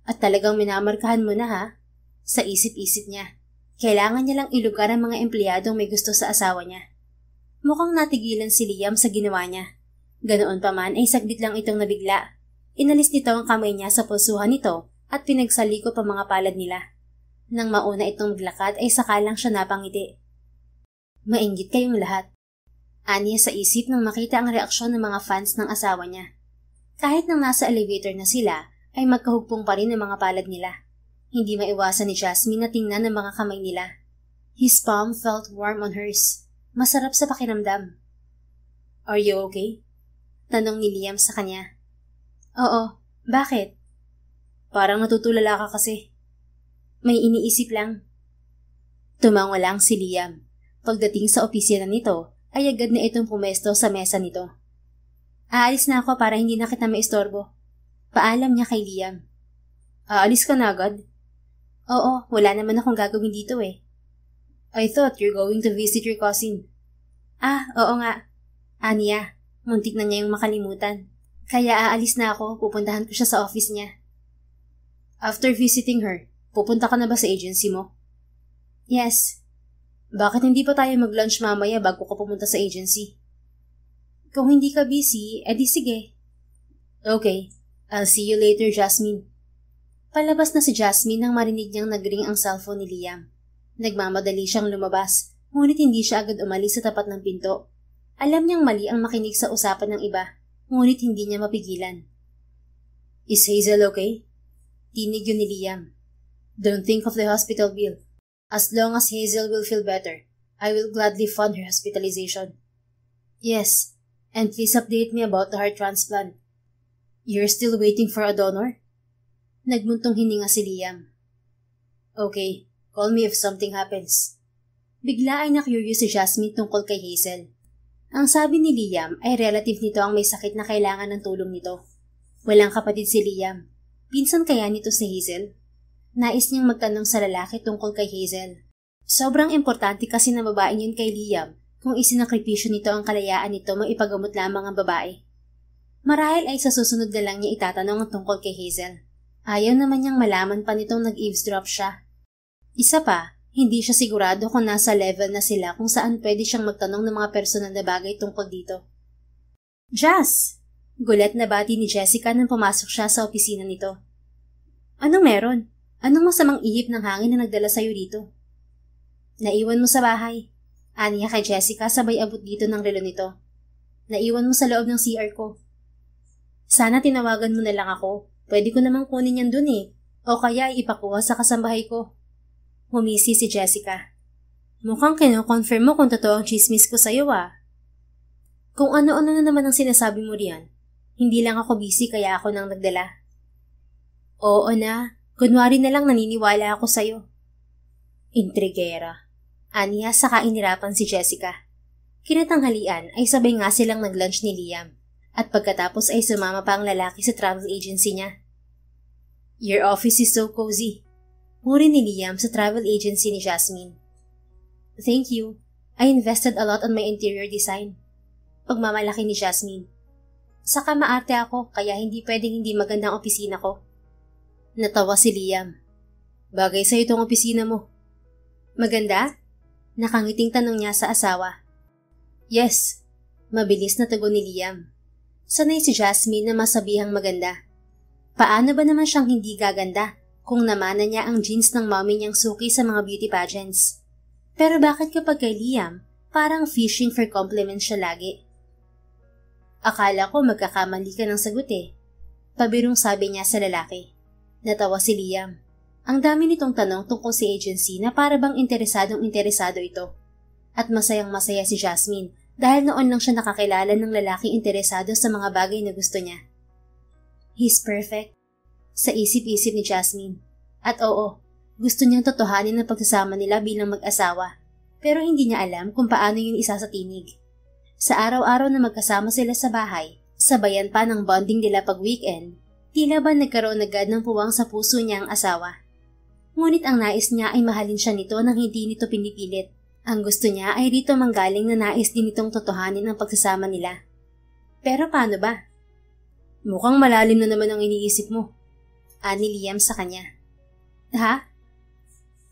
At talagang minamarkahan mo na ha? Sa isip-isip niya. Kailangan niya lang ilugar ang mga empleyadong may gusto sa asawa niya. Mukhang natigilan si Liam sa ginawa niya. Ganoon pa man ay saglit lang itong nabigla. Inalis nito ang kamay niya sa pulsuhan nito at pinagsaliko pa mga palad nila. Nang mauna itong maglakad ay sakalang siya napangiti. Mainggit kayong lahat. Aniya sa isip nang makita ang reaksyon ng mga fans ng asawa niya. Kahit nang nasa elevator na sila, ay magkahugpong pa rin ang mga palad nila. Hindi maiwasan ni Jasmine na tingnan ang mga kamay nila. His palm felt warm on hers. Masarap sa pakiramdam. Are you okay? Tanong ni Liam sa kanya. Oo, bakit? Parang natutulala ka kasi. May iniisip lang. Tumango lang si Liam. Pagdating sa opisina nito, ay agad na itong pumesto sa mesa nito. Aalis na ako para hindi na kita maistorbo. Paalam niya kay Liam. Aalis ka na agad? Oo, wala naman akong gagawin dito eh. I thought you're going to visit your cousin. Ah, oo nga. Aniya, Muntik na niya yung makalimutan. Kaya aalis na ako, pupuntahan ko siya sa office niya. After visiting her, pupunta ka na ba sa agency mo? Yes. Bakit hindi pa tayo mag-lunch mamaya bago ka pumunta sa agency? Kung hindi ka busy, edi sige. Okay, I'll see you later, Jasmine. Palabas na si Jasmine nang marinig niyang nagring ang cellphone ni Liam. Nagmamadali siyang lumabas, ngunit hindi siya agad umalis sa tapat ng pinto alam niyang mali ang makinig sa usapan ng iba, ngunit hindi niya mapigilan. Is Hazel okay? Tinig yun ni Liam. Don't think of the hospital bill. As long as Hazel will feel better, I will gladly fund her hospitalization. Yes, and please update me about the heart transplant. You're still waiting for a donor? Nagmuntong hininga si Liam. Okay, call me if something happens. Bigla ay na-curious si Jasmine tungkol kay Hazel. Ang sabi ni Liam ay relative nito ang may sakit na kailangan ng tulong nito. Walang kapatid si Liam. Pinsan kaya nito si Hazel? Nais niyang magtanong sa lalaki tungkol kay Hazel. Sobrang importante kasi na babaeng yun kay Liam kung isinakripisyo nito ang kalayaan nito maipagamot lamang ang babae. Marahil ay sa susunod na lang niya itatanong ang tungkol kay Hazel. Ayaw naman niyang malaman pa nitong nag-eavesdrop siya. Isa pa, hindi siya sigurado kung nasa level na sila kung saan pwede siyang magtanong ng mga personal na bagay tungkol dito. Jazz! Gulat na bati ni Jessica nang pumasok siya sa opisina nito. Anong meron? Anong masamang ihip ng hangin na nagdala sa'yo dito? Naiwan mo sa bahay. Aniya kay Jessica sabay abot dito ng relo nito. Naiwan mo sa loob ng CR ko. Sana tinawagan mo na lang ako. Pwede ko namang kunin yan dun eh. O kaya ipakuha sa kasambahay ko. Humisi si Jessica. Mukhang kinoconfirm mo kung totoo ang chismis ko sa'yo ah. Kung ano-ano na naman ang sinasabi mo riyan, hindi lang ako busy kaya ako nang nagdala. Oo na, kunwari na lang naniniwala ako sa'yo. Intrigera. Aniya saka inirapan si Jessica. Kinatanghalian ay sabay nga silang nag-lunch ni Liam at pagkatapos ay sumama pa ang lalaki sa travel agency niya. Your office is so cozy. Puri ni Liam sa travel agency ni Jasmine. Thank you. I invested a lot on my interior design. Pagmamalaki ni Jasmine. Saka maarte ako kaya hindi pwedeng hindi maganda ang opisina ko. Natawa si Liam. Bagay sa itong opisina mo. Maganda? Nakangiting tanong niya sa asawa. Yes, mabilis na tugon ni Liam. Sanay si Jasmine na masabihang maganda. Paano ba naman siyang hindi gaganda? Kung namana niya ang jeans ng mommy niyang suki sa mga beauty pageants. Pero bakit kapag kay Liam, parang fishing for compliments siya lagi? Akala ko magkakamali ka ng sagot eh. Pabirong sabi niya sa lalaki. Natawa si Liam. Ang dami nitong tanong tungkol si agency na para bang interesadong interesado ito. At masayang masaya si Jasmine dahil noon lang siya nakakilala ng lalaki interesado sa mga bagay na gusto niya. He's perfect. Sa isip-isip ni Jasmine. At oo, gusto niyang totohanin ang pagsasama nila bilang mag-asawa. Pero hindi niya alam kung paano yun isa sa tinig. Sa araw-araw na magkasama sila sa bahay, sabayan pa ng bonding nila pag weekend, tila ba nagkaroon agad ng puwang sa puso niya ang asawa. Ngunit ang nais niya ay mahalin siya nito nang hindi nito pinipilit. Ang gusto niya ay rito manggaling na nais din itong totohanin ang pagsasama nila. Pero paano ba? Mukhang malalim na naman ang iniisip mo. Ani ah, Liam sa kanya. Ha?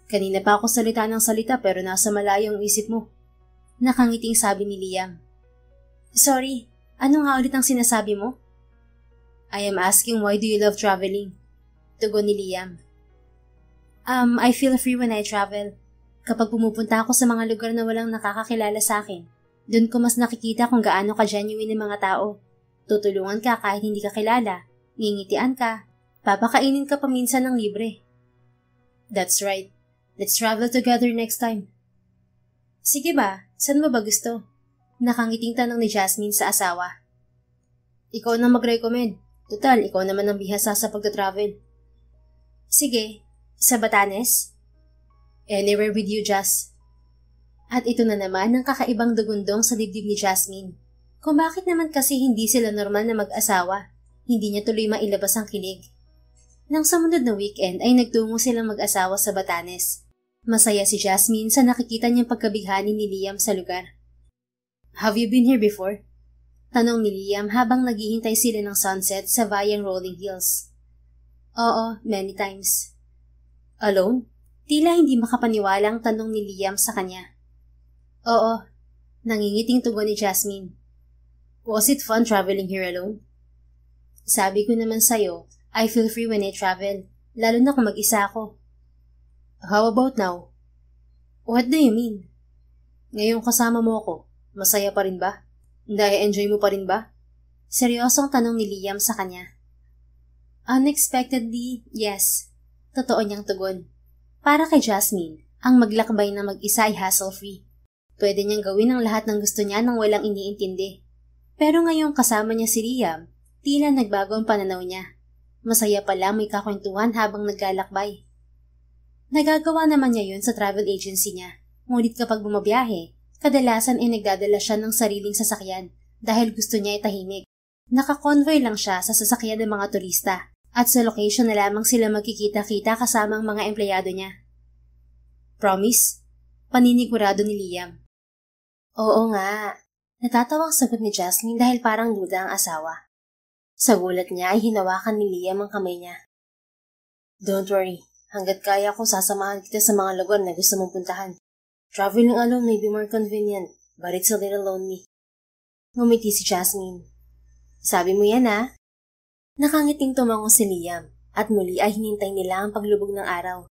Kanina pa ako salita ng salita pero nasa malayo ang isip mo. Nakangiting sabi ni Liam. Sorry, ano nga ulit ang sinasabi mo? I am asking why do you love traveling? Tugon ni Liam. Um, I feel free when I travel. Kapag pumupunta ako sa mga lugar na walang nakakakilala sa akin, doon ko mas nakikita kung gaano ka-genuine ng mga tao. Tutulungan ka kahit hindi ka kilala, ngingitian ka, Papakainin ka paminsan ng libre. That's right. Let's travel together next time. Sige ba, saan mo ba gusto? Nakangiting tanong ni Jasmine sa asawa. Ikaw na mag-recommend. Total, ikaw naman ang bihasa sa pagta-travel. Sige, sa Batanes? Anywhere with you, Jas. At ito na naman ang kakaibang dugundong sa dibdib ni Jasmine. Kung bakit naman kasi hindi sila normal na mag-asawa, hindi niya tuloy mailabas ang kilig. Nang sumunod na weekend ay nagtungo silang mag-asawa sa Batanes. Masaya si Jasmine sa nakikita niyang pagkabighani ni Liam sa lugar. Have you been here before? Tanong ni Liam habang naghihintay sila ng sunset sa bayang Rolling Hills. Oo, many times. Alone? Tila hindi makapaniwala ang tanong ni Liam sa kanya. Oo, nangingiting tugon ni Jasmine. Was it fun traveling here alone? Sabi ko naman sa'yo, I feel free when I travel, lalo na kung mag-isa ako. How about now? What do you mean? Ngayong kasama mo ako, masaya pa rin ba? Nai-enjoy mo pa rin ba? Seryosong tanong ni Liam sa kanya. Unexpectedly, yes. Totoo niyang tugon. Para kay Jasmine, ang maglakbay na mag-isa ay hassle-free. Pwede niyang gawin ang lahat ng gusto niya nang walang iniintindi. Pero ngayong kasama niya si Liam, tila nagbago ang pananaw niya. Masaya pala may kakwentuhan habang naglalakbay. Nagagawa naman niya yun sa travel agency niya. Ngunit kapag bumabiyahe, kadalasan ay nagdadala siya ng sariling sasakyan dahil gusto niya ay tahimik. Nakakonvoy lang siya sa sasakyan ng mga turista at sa location na lamang sila magkikita-kita kasama ang mga empleyado niya. Promise? Paninigurado ni Liam. Oo nga. Natatawang sagot ni Jasmine dahil parang duda ang asawa. Sa gulat niya ay hinawakan ni Liam ang kamay niya. Don't worry, hanggat kaya ko sasamahan kita sa mga lugar na gusto mong puntahan. Traveling alone may be more convenient, but it's a little lonely. Ngumiti si Jasmine. Sabi mo yan ha? Nakangiting tumango si Liam at muli ay hinintay nila ang paglubog ng araw.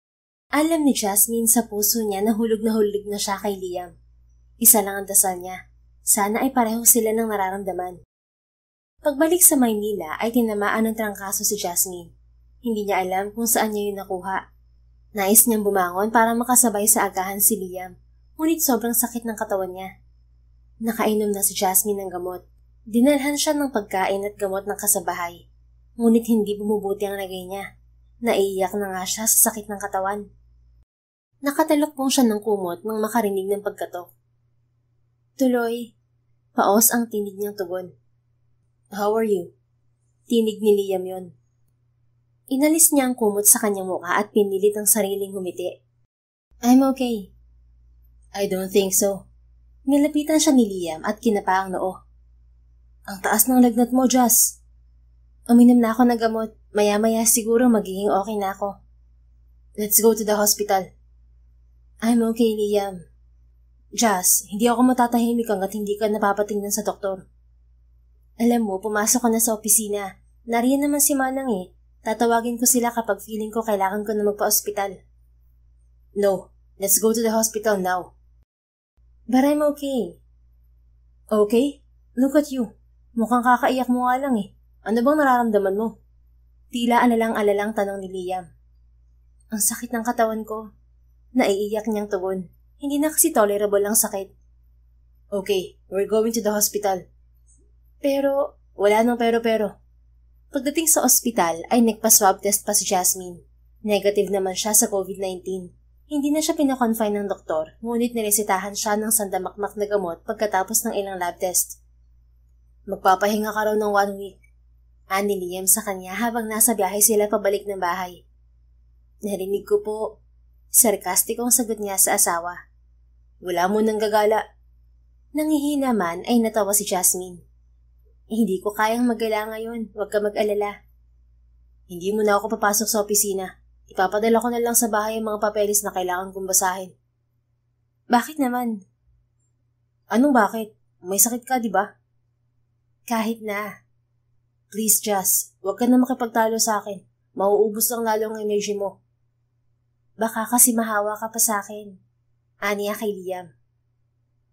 Alam ni Jasmine sa puso niya na hulog na hulog na siya kay Liam. Isa lang ang dasal niya. Sana ay pareho sila ng nararamdaman. Pagbalik sa Maynila ay tinamaan ng trangkaso si Jasmine. Hindi niya alam kung saan niya yun nakuha. Nais niyang bumangon para makasabay sa agahan si Liam, ngunit sobrang sakit ng katawan niya. Nakainom na si Jasmine ng gamot. Dinalhan siya ng pagkain at gamot ng kasabahay. Ngunit hindi bumubuti ang lagay niya. Naiiyak na nga siya sa sakit ng katawan. Nakatalok Nakatalokbong siya ng kumot nang makarinig ng pagkatok. Tuloy, paos ang tinig niyang tugon. How are you? Tinig ni Liam yon. Inalis niya ang kumot sa kanyang muka at pinilit ang sariling humiti. I'm okay. I don't think so. Nilapitan siya ni Liam at kinapa ang noo. Ang taas ng lagnat mo, Joss. Uminom na ako ng gamot. Maya-maya siguro magiging okay na ako. Let's go to the hospital. I'm okay, Liam. Jazz, hindi ako matatahimik hanggat hindi ka napapatingnan sa doktor. Alam mo, pumasok ko na sa opisina. Nariyan naman si Manang eh. Tatawagin ko sila kapag feeling ko kailangan ko na magpa-ospital. No, let's go to the hospital now. But I'm okay. Okay? Look at you. Mukhang kakaiyak mo nga lang eh. Ano bang nararamdaman mo? Tila alalang-alalang tanong ni Liam. Ang sakit ng katawan ko. Naiiyak niyang tugon. Hindi na kasi tolerable ang sakit. Okay, we're going to the hospital. Pero, wala nang pero-pero. Pagdating sa ospital ay nagpa-swab test pa si Jasmine. Negative naman siya sa COVID-19. Hindi na siya pinakonfine ng doktor, ngunit nilisitahan siya ng sandamakmak na gamot pagkatapos ng ilang lab test. Magpapahinga ka raw ng one week. Ani Liam sa kanya habang nasa biyahe sila pabalik ng bahay. Narinig ko po. Sarkastikong sagot niya sa asawa. Wala mo nang gagala. Nangihi naman ay natawa si Jasmine. Eh, hindi ko kayang magala ngayon. Huwag ka mag-alala. Hindi mo na ako papasok sa opisina. Ipapadala ko na lang sa bahay ang mga papeles na kailangan kong basahin. Bakit naman? Anong bakit? May sakit ka, di ba? Kahit na. Please, Jess, huwag ka na makipagtalo sa akin. Mauubos lang lalo ang energy mo. Baka kasi mahawa ka pa sa akin. Aniya kay Liam.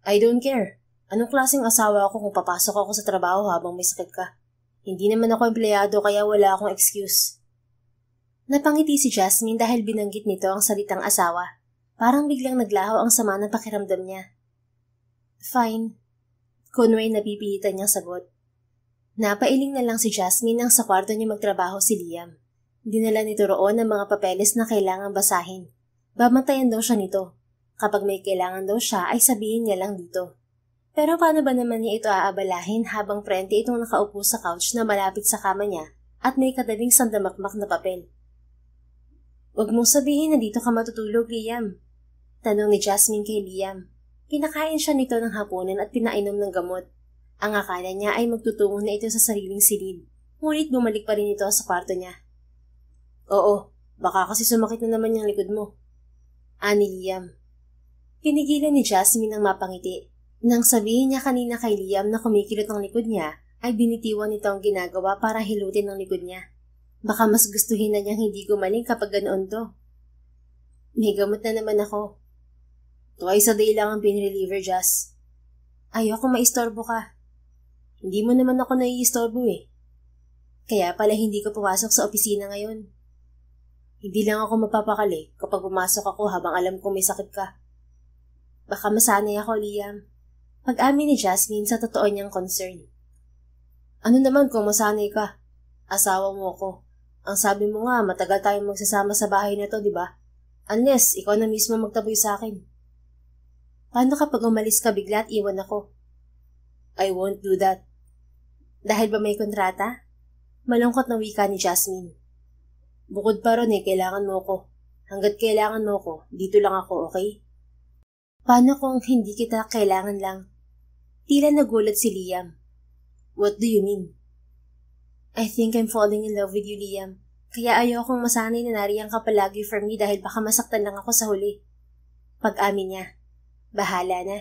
I don't care. Anong klaseng asawa ako kung papasok ako sa trabaho habang may sakit ka? Hindi naman ako empleyado kaya wala akong excuse. Napangiti si Jasmine dahil binanggit nito ang salitang asawa. Parang biglang naglaho ang sama ng pakiramdam niya. Fine. Conway napipilitan niyang sagot. Napailing na lang si Jasmine nang sa kwarto niya magtrabaho si Liam. Dinala nito roon ang mga papeles na kailangan basahin. Babantayan daw siya nito. Kapag may kailangan daw siya ay sabihin niya lang dito. Pero paano ba naman niya ito aabalahin habang prente itong nakaupo sa couch na malapit sa kama niya at may kadaling sandamakmak na papel? Huwag mong sabihin na dito ka matutulog, Liam. Tanong ni Jasmine kay Liam. Pinakain siya nito ng hapunan at pinainom ng gamot. Ang akala niya ay magtutungo na ito sa sariling silid. Ngunit bumalik pa rin ito sa kwarto niya. Oo, baka kasi sumakit na naman yung likod mo. Ani Liam. Pinigilan ni Jasmine ang mapangiti nang sabihin niya kanina kay Liam na kumikilot ang likod niya, ay binitiwan nito ang ginagawa para hilutin ang likod niya. Baka mas gustuhin na niyang hindi gumaling kapag ganoon to. May gamot na naman ako. Twice a day lang ang pain reliever, Jazz. Ayoko maistorbo ka. Hindi mo naman ako naiistorbo eh. Kaya pala hindi ko pumasok sa opisina ngayon. Hindi lang ako mapapakali kapag pumasok ako habang alam ko may sakit ka. Baka masanay ako, Liam. Pag-amin ni Jasmine sa totoo niyang concern. Ano naman kung masanay ka? Asawa mo ako. Ang sabi mo nga, matagal tayong magsasama sa bahay na to, di ba? Unless, ikaw na mismo magtaboy sa akin. Paano kapag umalis ka bigla at iwan ako? I won't do that. Dahil ba may kontrata? Malungkot na wika ni Jasmine. Bukod pa ron eh, kailangan mo ko. Hanggat kailangan mo ko, dito lang ako, okay? Paano kung hindi kita kailangan lang? Tila nagulat si Liam. What do you mean? I think I'm falling in love with you, Liam. Kaya ayokong masanay na nariyan ka palagi for me dahil baka masaktan lang ako sa huli. Pag-amin niya. Bahala na.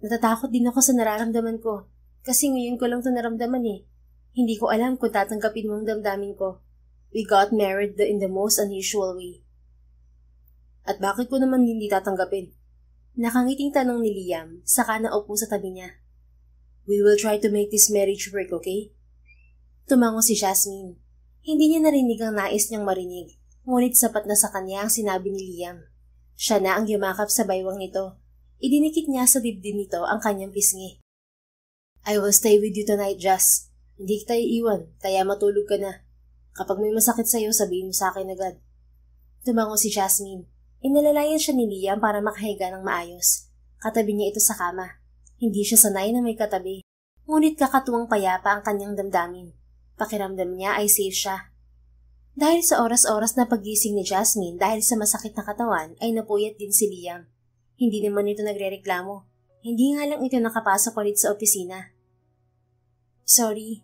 Natatakot din ako sa nararamdaman ko. Kasi ngayon ko lang ito naramdaman eh. Hindi ko alam kung tatanggapin mo ang damdamin ko. We got married in the most unusual way. At bakit ko naman hindi tatanggapin? Nakangiting tanong ni Liam, saka naupo sa tabi niya. We will try to make this marriage work, okay? Tumango si Jasmine. Hindi niya narinig ang nais niyang marinig, ngunit sapat na sa kanya ang sinabi ni Liam. Siya na ang yumakap sa baywang nito. Idinikit niya sa dibdib nito ang kanyang pisngi. I will stay with you tonight, Jas. Hindi kita iiwan, kaya matulog ka na. Kapag may masakit sa'yo, sabihin mo sa akin agad. Tumango si Jasmine. Inalalayan siya ni Liam para makahiga ng maayos. Katabi niya ito sa kama. Hindi siya sanay na may katabi. Ngunit kakatuwang payapa ang kanyang damdamin. Pakiramdam niya ay safe siya. Dahil sa oras-oras na pagising ni Jasmine dahil sa masakit na katawan ay napuyat din si Liam. Hindi naman ito nagrereklamo. Hindi nga lang ito nakapasok ulit sa opisina. Sorry,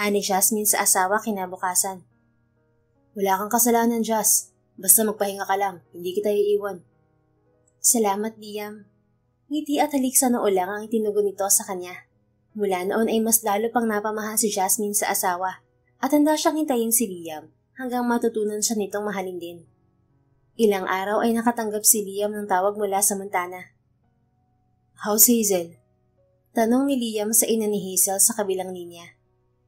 ani Jasmine sa asawa kinabukasan. Wala kang kasalanan, Jas. Basta magpahinga ka lang, hindi kita iiwan. Salamat, Liam. Ngiti at halik sa noo lang ang tinugon nito sa kanya. Mula noon ay mas lalo pang napamahal si Jasmine sa asawa at handa siyang hintayin si Liam hanggang matutunan siya nitong mahalin din. Ilang araw ay nakatanggap si Liam ng tawag mula sa Montana. How's Hazel? Tanong ni Liam sa ina ni Hazel sa kabilang linya.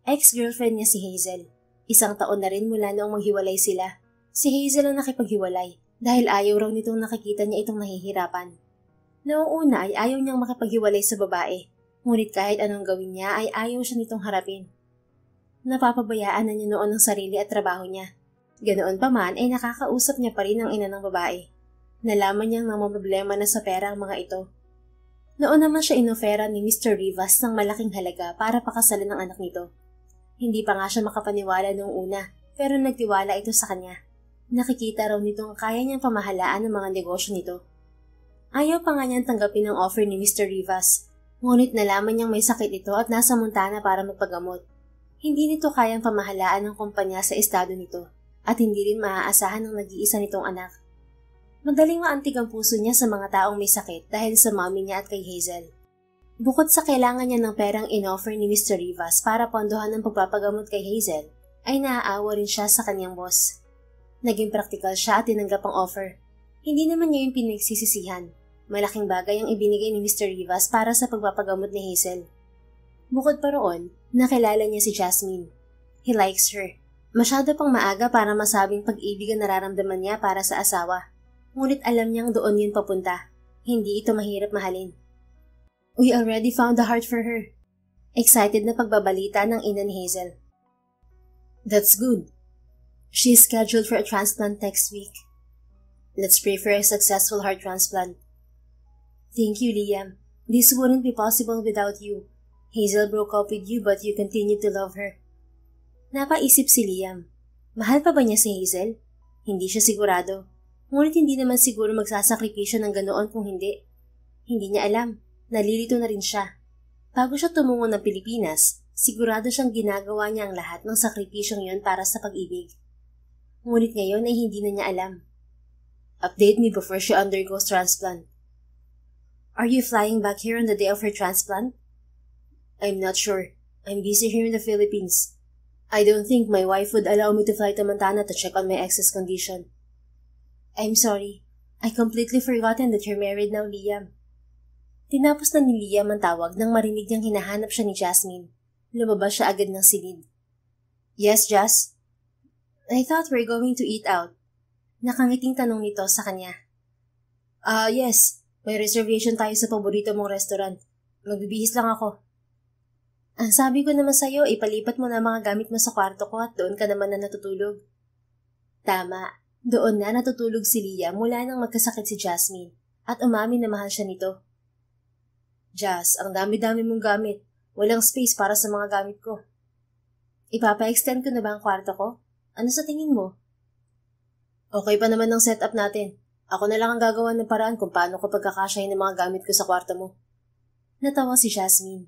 Ex-girlfriend niya si Hazel. Isang taon na rin mula noong maghiwalay sila Si Hazel ang nakipaghiwalay dahil ayaw raw nitong nakikita niya itong nahihirapan. Noong ay ayaw niyang makipaghiwalay sa babae, ngunit kahit anong gawin niya ay ayaw siya nitong harapin. Napapabayaan na niya noon ang sarili at trabaho niya. Ganoon pa man ay nakakausap niya pa rin ang ina ng babae. Nalaman niyang problema na sa pera ang mga ito noon naman siya inofera ni Mr. Rivas ng malaking halaga para pakasalan ng anak nito. Hindi pa nga siya makapaniwala noong una, pero nagtiwala ito sa kanya. Nakikita raw nitong kaya niyang pamahalaan ang mga negosyo nito. Ayaw pa nga niyang tanggapin ang offer ni Mr. Rivas, ngunit nalaman niyang may sakit ito at nasa Montana para magpagamot. Hindi nito kayang pamahalaan ng kumpanya sa estado nito at hindi rin maaasahan ng nag-iisa nitong anak. Madaling maantig ang puso niya sa mga taong may sakit dahil sa mami niya at kay Hazel. Bukod sa kailangan niya ng perang inoffer ni Mr. Rivas para pondohan ang pagpapagamot kay Hazel, ay naaawa rin siya sa kanyang boss. Naging praktikal siya at tinanggap ang offer. Hindi naman niya yung pinagsisisihan. Malaking bagay ang ibinigay ni Mr. Rivas para sa pagpapagamot ni Hazel. Bukod pa roon, nakilala niya si Jasmine. He likes her. Masyado pang maaga para masabing pag-ibig ang nararamdaman niya para sa asawa. Ngunit alam niyang doon yun papunta. Hindi ito mahirap mahalin. We already found a heart for her. Excited na pagbabalita ng ina Hazel. That's good. She is scheduled for a transplant next week. Let's pray for a successful heart transplant. Thank you, Liam. This wouldn't be possible without you. Hazel broke up with you but you continue to love her. Napaisip si Liam. Mahal pa ba niya si Hazel? Hindi siya sigurado. Ngunit hindi naman siguro magsasakripisyo ng ganoon kung hindi. Hindi niya alam. Nalilito na rin siya. Bago siya tumungo ng Pilipinas, sigurado siyang ginagawa niya ang lahat ng sakripisyong yon para sa pag-ibig. Ngunit ngayon ay hindi na niya alam. Update me before she undergoes transplant. Are you flying back here on the day of her transplant? I'm not sure. I'm busy here in the Philippines. I don't think my wife would allow me to fly to Montana to check on my ex's condition. I'm sorry. I completely forgotten that you're married now, Liam. Tinapos na ni Liam ang tawag nang marinig niyang hinahanap siya ni Jasmine. Lumabas siya agad ng silid. Yes, Jas? I thought we're going to eat out. Nakangiting tanong nito sa kanya. Ah, uh, yes. May reservation tayo sa paborito mong restaurant. Magbibihis lang ako. Ang sabi ko naman sa'yo, ipalipat mo na mga gamit mo sa kwarto ko at doon ka naman na natutulog. Tama, doon na natutulog si Lia mula nang magkasakit si Jasmine at umamin na mahal siya nito. Jas, ang dami-dami mong gamit. Walang space para sa mga gamit ko. Ipapa-extend ko na ba ang kwarto ko? Ano sa tingin mo? Okay pa naman ang setup natin. Ako na lang ang gagawa ng paraan kung paano ko pagkakasyahin ng mga gamit ko sa kwarto mo. Natawa si Jasmine.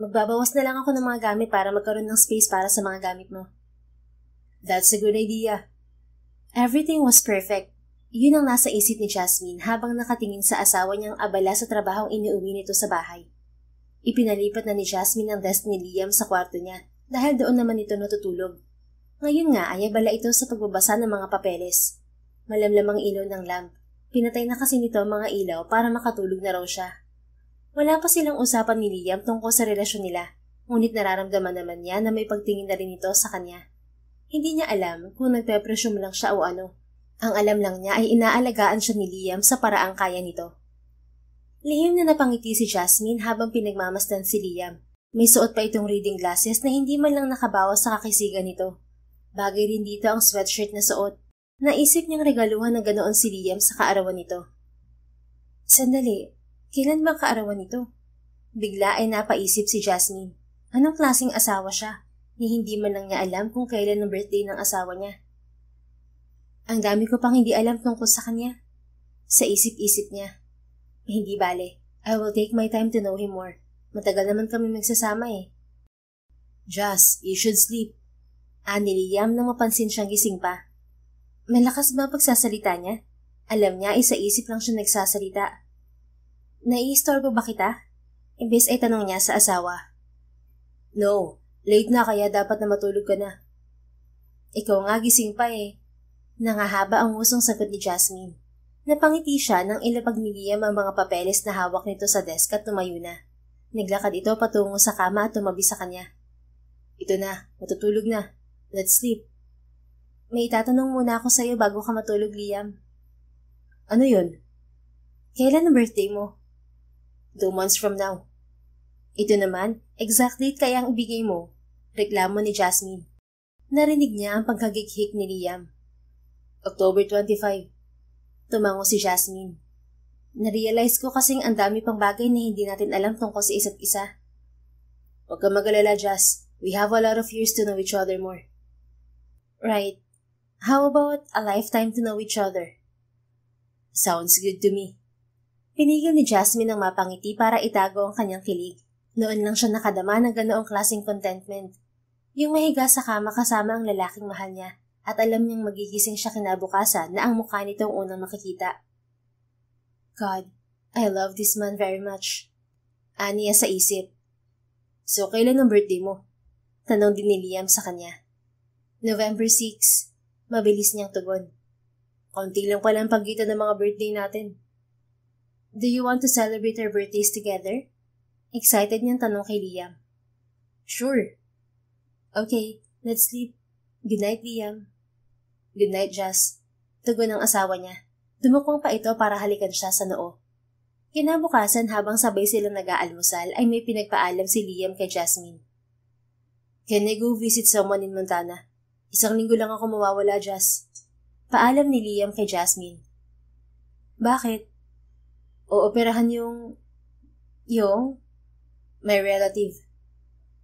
Magbabawas na lang ako ng mga gamit para magkaroon ng space para sa mga gamit mo. That's a good idea. Everything was perfect. Yun ang nasa isip ni Jasmine habang nakatingin sa asawa niyang abala sa trabahong iniuwi nito sa bahay. Ipinalipat na ni Jasmine ang desk ni Liam sa kwarto niya dahil doon naman ito natutulog. Ngayon nga ay abala ito sa pagbabasa ng mga papeles. Malamlamang ilaw ng lamp. Pinatay na kasi nito ang mga ilaw para makatulog na raw siya. Wala pa silang usapan ni Liam tungkol sa relasyon nila, ngunit nararamdaman naman niya na may pagtingin na rin ito sa kanya. Hindi niya alam kung nagpe-presume lang siya o ano. Ang alam lang niya ay inaalagaan siya ni Liam sa paraang kaya nito. Lihim na napangiti si Jasmine habang pinagmamasdan si Liam. May suot pa itong reading glasses na hindi man lang nakabawas sa kakisigan nito. Bagay rin dito ang sweatshirt na suot. Naisip niyang regaluhan ng ganoon si Liam sa kaarawan nito. Sandali, kailan ba kaarawan nito? Bigla ay napaisip si Jasmine. Anong klasing asawa siya? Ni hindi man lang niya alam kung kailan ang birthday ng asawa niya. Ang dami ko pang hindi alam tungkol sa kanya. Sa isip-isip niya. Hindi bale, I will take my time to know him more. Matagal naman kami magsasama eh. Jas, you should sleep. Ani ah, ni Yam nang mapansin siyang gising pa. Malakas ba pagsasalita niya? Alam niya, isa-isip lang siya nagsasalita. Naiistorbo ba kita? Imbes ay tanong niya sa asawa. No, late na kaya dapat na matulog ka na. Ikaw nga gising pa eh. Nangahaba ang usong sagot ni Jasmine. Napangiti siya nang ilapag ni Liam ang mga papeles na hawak nito sa desk at tumayo na. Naglakad ito patungo sa kama at tumabi sa kanya. Ito na, matutulog na. Let's sleep. May itatanong muna ako sa'yo bago ka matulog, Liam. Ano yun? Kailan ang birthday mo? Two months from now. Ito naman, exact date kaya ang ibigay mo. Reklamo ni Jasmine. Narinig niya ang pagkagighik ni Liam. October 25. Tumango si Jasmine. Narealize ko kasing ang dami pang bagay na hindi natin alam tungkol sa isa't isa. Huwag ka magalala, Jas. We have a lot of years to know each other more. Right. How about a lifetime to know each other? Sounds good to me. Pinigil ni Jasmine ang mapangiti para itago ang kanyang kilig. Noon lang siya nakadama ng ganoong klaseng contentment. Yung mahiga sa kama kasama ang lalaking mahal niya at alam niyang magigising siya kinabukasan na ang mukha nito ang unang makikita. God, I love this man very much. Aniya sa isip. So, kailan ang birthday mo? Tanong din ni Liam sa kanya. November 6. Mabilis niyang tugon. Konti lang pala ang pagitan ng mga birthday natin. Do you want to celebrate our birthdays together? Excited niyang tanong kay Liam. Sure. Okay, let's sleep. Good night, Liam. Good night, Jess. Tugon ng asawa niya. Dumukong pa ito para halikan siya sa noo. Kinabukasan habang sabay silang nag-aalmusal ay may pinagpaalam si Liam kay Jasmine. Can I go visit someone in Montana? Isang linggo lang ako mawawala, Jas. Paalam ni Liam kay Jasmine. Bakit? Ooperahan yung... Yung? My relative.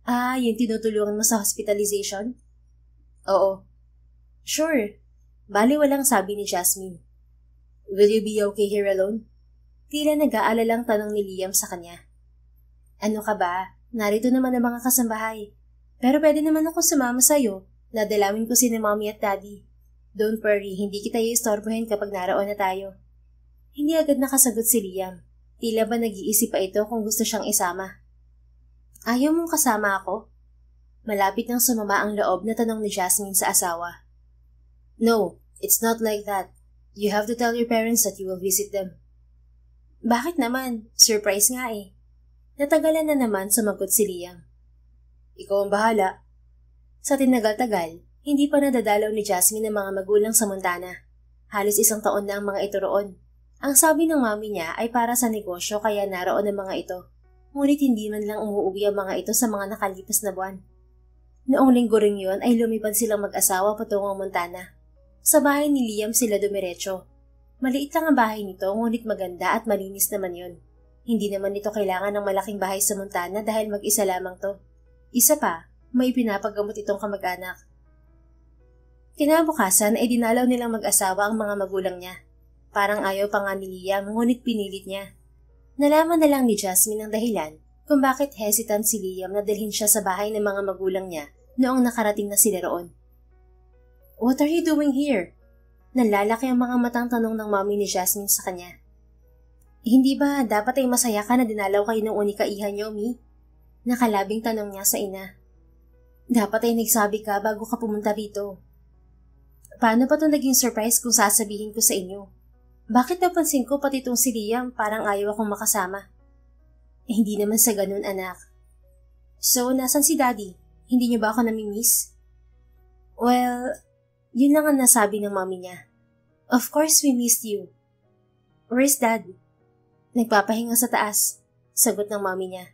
Ah, yung tinutulungan mo sa hospitalization? Oo. Sure. Bali walang sabi ni Jasmine. Will you be okay here alone? Tila nag aalala lang tanong ni Liam sa kanya. Ano ka ba? Narito naman ang mga kasambahay. Pero pwede naman ako sumama sa'yo. Dadalawin ko si ni mommy at daddy. Don't worry, hindi kita iistorbohin kapag naroon na tayo. Hindi agad nakasagot si Liam. Tila ba nag-iisip pa ito kung gusto siyang isama? Ayaw mong kasama ako? Malapit nang sumama ang loob na tanong ni Jasmine sa asawa. No, it's not like that. You have to tell your parents that you will visit them. Bakit naman? Surprise nga eh. Natagalan na naman sumagot si Liam. Ikaw ang bahala. Sa tinagal-tagal, hindi pa nadadalaw ni Jasmine ang mga magulang sa Montana. Halos isang taon na ang mga ito roon. Ang sabi ng mami niya ay para sa negosyo kaya naroon ang mga ito. Ngunit hindi man lang umuuwi ang mga ito sa mga nakalipas na buwan. Noong linggo rin yun ay lumipad silang mag-asawa patungong Montana. Sa bahay ni Liam sila dumiretso. Maliit lang ang bahay nito ngunit maganda at malinis naman yon. Hindi naman ito kailangan ng malaking bahay sa Montana dahil mag-isa lamang to. Isa pa, may pinapagamot itong kamag-anak. Kinabukasan ay dinalaw nilang mag-asawa ang mga magulang niya. Parang ayaw pa nga ni Liam, ngunit pinilit niya. Nalaman na lang ni Jasmine ang dahilan kung bakit hesitant si Liam na dalhin siya sa bahay ng mga magulang niya noong nakarating na sila roon. What are you doing here? Nalalaki ang mga matang tanong ng mami ni Jasmine sa kanya. Hindi ba dapat ay masaya ka na dinalaw kayo ng iha niyo, Mi? Nakalabing tanong niya sa ina. Dapat ay nagsabi ka bago ka pumunta rito. Paano pa to naging surprise kung sasabihin ko sa inyo? Bakit napansin ko pati itong si Liam parang ayaw akong makasama? Eh, hindi naman sa ganun, anak. So, nasan si Daddy? Hindi niyo ba ako namimiss? Well, yun lang ang nasabi ng mami niya. Of course we missed you. Where's Dad? Nagpapahinga sa taas. Sagot ng mami niya.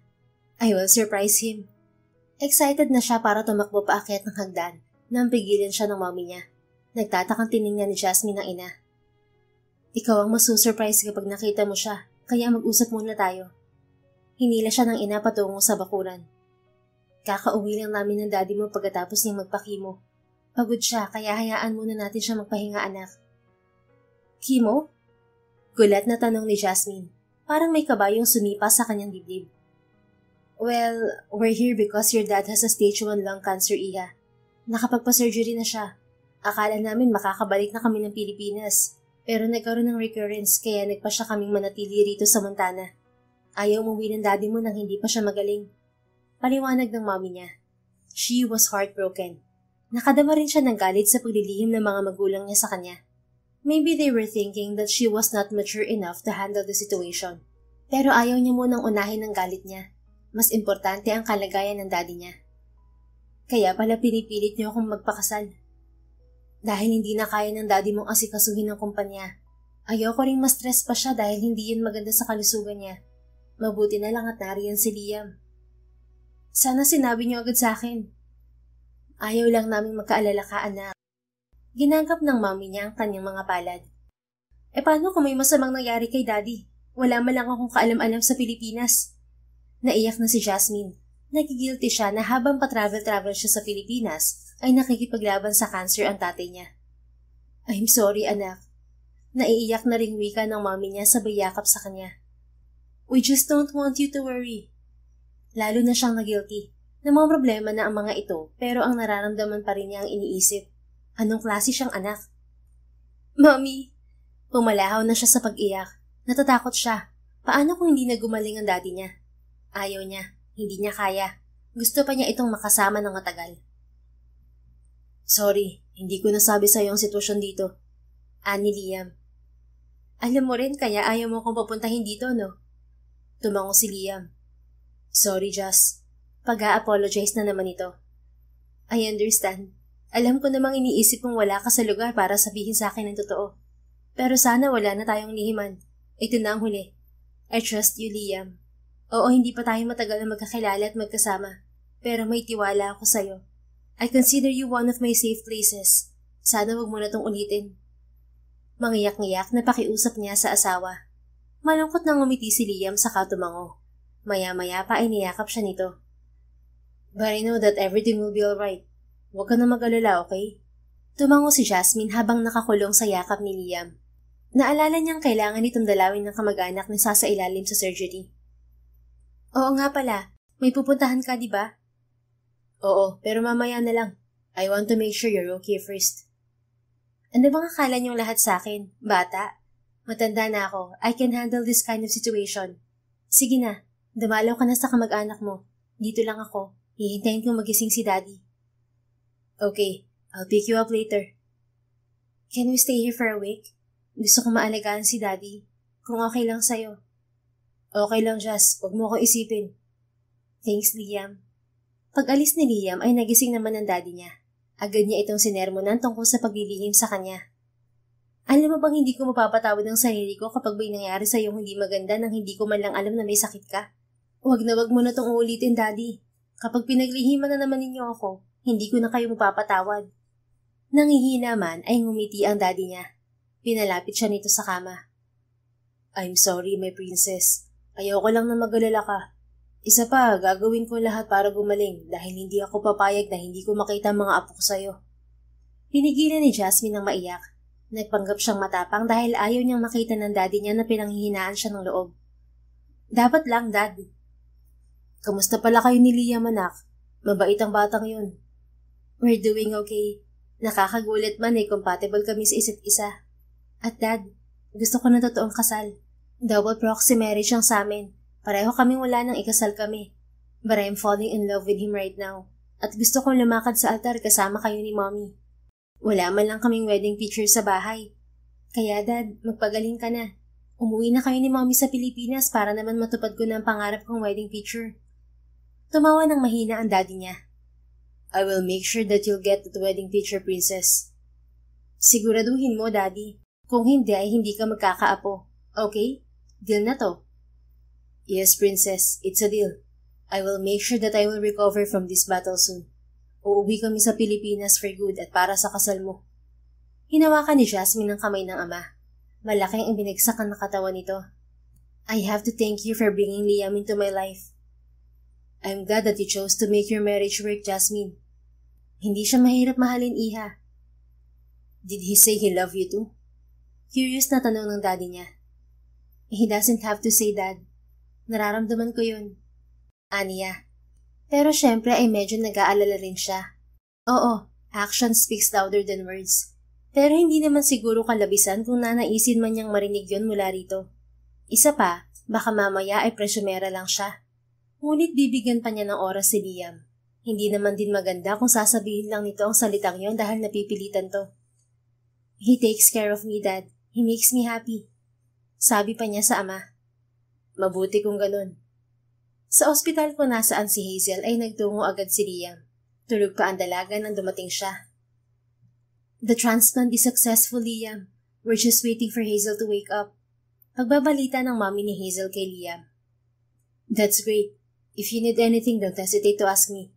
I will surprise him. Excited na siya para tumakbo paakyat ng hagdan nang pigilan siya ng mommy niya. Nagtatakang tiningnan ni Jasmine ang ina. Ikaw ang masusurprise kapag nakita mo siya, kaya mag-usap muna tayo. Hinila siya ng ina patungo sa bakuran. Kakauwi lang namin ng daddy mo pagkatapos niyang magpakimo. Pagod siya, kaya hayaan muna natin siya magpahinga anak. Kimo? Gulat na tanong ni Jasmine. Parang may kabayong sumipa sa kanyang dibdib. Well, we're here because your dad has a stage 1 lung cancer, Iha. Nakapagpa-surgery na siya. Akala namin makakabalik na kami ng Pilipinas. Pero nagkaroon ng recurrence kaya nagpa siya kaming manatili rito sa Montana. Ayaw umuwi ng daddy mo nang hindi pa siya magaling. Paliwanag ng mami niya. She was heartbroken. Nakadama rin siya ng galit sa paglilihim ng mga magulang niya sa kanya. Maybe they were thinking that she was not mature enough to handle the situation. Pero ayaw niya munang unahin ang galit niya. Mas importante ang kalagayan ng daddy niya. Kaya pala pinipilit niyo akong magpakasal. Dahil hindi na kaya ng daddy mong asikasuhin ng kumpanya. Ayoko ring ma-stress pa siya dahil hindi yun maganda sa kalusugan niya. Mabuti na lang at nariyan si Liam. Sana sinabi niyo agad sa akin. Ayaw lang naming magkaalala ka, anak. Ginangkap ng mami niya ang kanyang mga palad. E paano kung may masamang nangyari kay daddy? Wala man lang akong kaalam-alam sa Pilipinas. Naiyak na si Jasmine. Nagigilty siya na habang patravel-travel siya sa Pilipinas, ay nakikipaglaban sa cancer ang tatay niya. I'm sorry, anak. Naiiyak na ring wika ng mami niya sa bayakap sa kanya. We just don't want you to worry. Lalo na siyang nagilty ng mga problema na ang mga ito pero ang nararamdaman pa rin niya ang iniisip. Anong klase siyang anak? Mommy! Pumalahaw na siya sa pag-iyak. Natatakot siya. Paano kung hindi na gumaling ang daddy niya? Ayaw niya. Hindi niya kaya. Gusto pa niya itong makasama ng matagal. Sorry, hindi ko nasabi sa iyo ang sitwasyon dito. Ani Liam. Alam mo rin kaya ayaw mo kong papuntahin dito, no? Tumango si Liam. Sorry, Joss. Pag-a-apologize na naman ito. I understand. Alam ko namang iniisip mong wala ka sa lugar para sabihin sa akin ang totoo. Pero sana wala na tayong lihiman. Ito na ang huli. I trust you, Liam. Oo, hindi pa tayo matagal na magkakilala at magkasama, pero may tiwala ako sa'yo. I consider you one of my safe places. Sana wag mo na tong ulitin. Mangiyak-ngiyak na pakiusap niya sa asawa. Malungkot na ngumiti si Liam sa katumango. Maya-maya pa ay niyakap siya nito. But I know that everything will be alright. Huwag ka na mag-alala, okay? Tumango si Jasmine habang nakakulong sa yakap ni Liam. Naalala niyang kailangan itong dalawin ng kamag-anak na sasailalim sa surgery. Oo nga pala, may pupuntahan ka, di ba? Oo, pero mamaya na lang. I want to make sure you're okay first. Ano bang akala niyong lahat sa akin? Bata? Matanda na ako. I can handle this kind of situation. Sige na, dumalaw ka na sa kamag-anak mo. Dito lang ako. Hihintayin kong magising si daddy. Okay, I'll pick you up later. Can we stay here for a week? Gusto ko maalagaan si daddy. Kung okay lang sa'yo. Okay lang, Jazz. Huwag mo akong isipin. Thanks, Liam. Pag alis ni Liam ay nagising naman ang daddy niya. Agad niya itong sinermonan tungkol sa paglilihim sa kanya. Alam mo bang hindi ko mapapatawad ang sarili ko kapag may nangyari sa iyong hindi maganda nang hindi ko man lang alam na may sakit ka? Huwag na huwag mo na itong uulitin, Daddy. Kapag pinaglihiman na naman ninyo ako, hindi ko na kayo mapapatawad. Nangihina man ay ngumiti ang daddy niya. Pinalapit siya nito sa kama. I'm sorry, my princess. Ayoko lang na magalala ka. Isa pa, gagawin ko lahat para gumaling dahil hindi ako papayag na hindi ko makita mga apo ko sa'yo. Pinigilan ni Jasmine ang maiyak. Nagpanggap siyang matapang dahil ayaw niyang makita ng daddy niya na pinanghihinaan siya ng loob. Dapat lang, dad. Kamusta pala kayo ni Liam, anak? Mabait ang batang yun. We're doing okay. Nakakagulat man eh, compatible kami sa isa't isa. At dad, gusto ko na totoong kasal. Double proxy marriage ang sa amin. Pareho kaming wala nang ikasal kami. But I'm falling in love with him right now. At gusto kong lumakad sa altar kasama kayo ni mommy. Wala man lang kaming wedding picture sa bahay. Kaya dad, magpagaling ka na. Umuwi na kayo ni mommy sa Pilipinas para naman matupad ko na ang pangarap kong wedding picture. Tumawa ng mahina ang daddy niya. I will make sure that you'll get that wedding picture, princess. Siguraduhin mo, daddy. Kung hindi ay hindi ka magkakaapo. Okay? Deal na to? Yes, princess, it's a deal. I will make sure that I will recover from this battle soon. Uuwi kami sa Pilipinas for good at para sa kasal mo. Hinawakan ni Jasmine ang kamay ng ama. Malaking ibinagsak ang nakatawan nito. I have to thank you for bringing Liam into my life. I'm glad that you chose to make your marriage work, Jasmine. Hindi siya mahirap mahalin, Iha. Did he say he love you too? Curious na tanong ng daddy niya. He doesn't have to say that. Nararamdaman ko yun. Aniya. Pero syempre ay medyo nag-aalala rin siya. Oo, action speaks louder than words. Pero hindi naman siguro kalabisan kung nanaisin man niyang marinig yon mula rito. Isa pa, baka mamaya ay presyomera lang siya. Ngunit bibigyan pa niya ng oras si Liam. Hindi naman din maganda kung sasabihin lang nito ang salitang yon dahil napipilitan to. He takes care of me, Dad. He makes me happy. Sabi pa niya sa ama. Mabuti kung ganun. Sa ospital kung nasaan si Hazel ay nagtungo agad si Liam. Tulog pa ang dalaga nang dumating siya. The transplant is successful, Liam. We're just waiting for Hazel to wake up. Pagbabalita ng mami ni Hazel kay Liam. That's great. If you need anything, don't hesitate to ask me.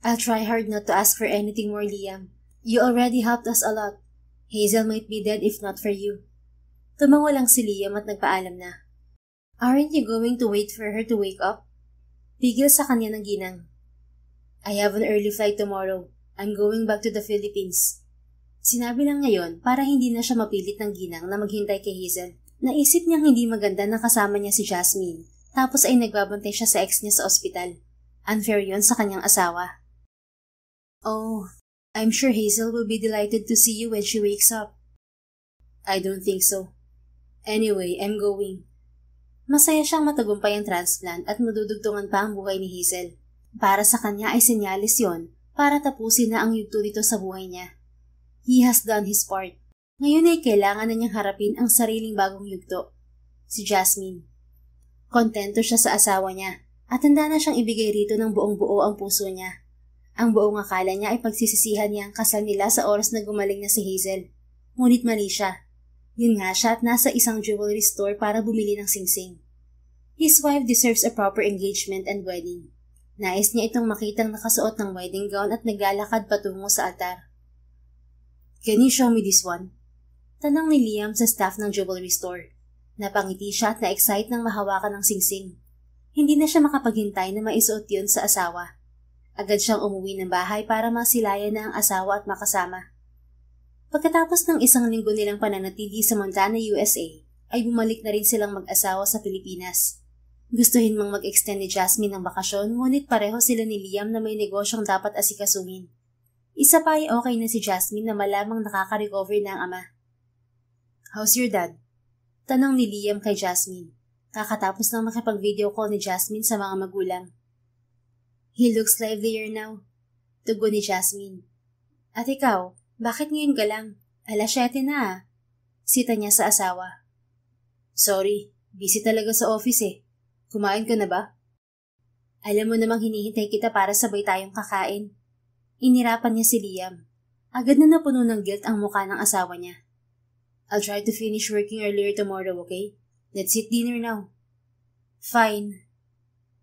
I'll try hard not to ask for anything more, Liam. You already helped us a lot. Hazel might be dead if not for you. Tumango lang si Liam at nagpaalam na. Aren't you going to wait for her to wake up? Bigil sa kanya ng ginang. I have an early flight tomorrow. I'm going back to the Philippines. Sinabi lang ngayon para hindi na siya mapilit ng ginang na maghintay kay Hazel. Naisip niyang hindi maganda na kasama niya si Jasmine, tapos ay nagbabantay siya sa ex niya sa ospital. Unfair yon sa kanyang asawa. Oh, I'm sure Hazel will be delighted to see you when she wakes up. I don't think so. Anyway, I'm going. Masaya siyang matagumpay ang transplant at madudugtungan pa ang buhay ni Hazel. Para sa kanya ay senyalis yon para tapusin na ang yugto dito sa buhay niya. He has done his part. Ngayon ay kailangan na niyang harapin ang sariling bagong yugto. Si Jasmine. Kontento siya sa asawa niya at handa na siyang ibigay rito ng buong buo ang puso niya. Ang buong akala niya ay pagsisisihan niya ang kasal nila sa oras na gumaling na si Hazel. Ngunit mali siya. Yun nga siya at nasa isang jewelry store para bumili ng singsing. His wife deserves a proper engagement and wedding. Nais niya itong makita makitang nakasuot ng wedding gown at naglalakad patungo sa altar. Can you show me this one? Tanang ni Liam sa staff ng jewelry store. Napangiti siya at na-excite nang mahawakan ng singsing. Hindi na siya makapaghintay na maisuot yun sa asawa. Agad siyang umuwi ng bahay para masilayan na ang asawa at makasama. Pagkatapos ng isang linggo nilang pananatili sa Montana, USA, ay bumalik na rin silang mag-asawa sa Pilipinas. Gustuhin mang mag-extend ni Jasmine ng bakasyon, ngunit pareho sila ni Liam na may negosyong dapat asikasuhin. Isa pa ay okay na si Jasmine na malamang nakaka-recover na ang ama. How's your dad? Tanong ni Liam kay Jasmine. Kakatapos ng makipag-video call ni Jasmine sa mga magulang. He looks livelier now. Tugon ni Jasmine. At ikaw, bakit ngayon ka lang? Alas 7 na ah. Sita niya sa asawa. Sorry, busy talaga sa office eh. Kumain ka na ba? Alam mo namang hinihintay kita para sabay tayong kakain. Inirapan niya si Liam. Agad na napuno ng guilt ang mukha ng asawa niya. I'll try to finish working earlier tomorrow, okay? Let's eat dinner now. Fine.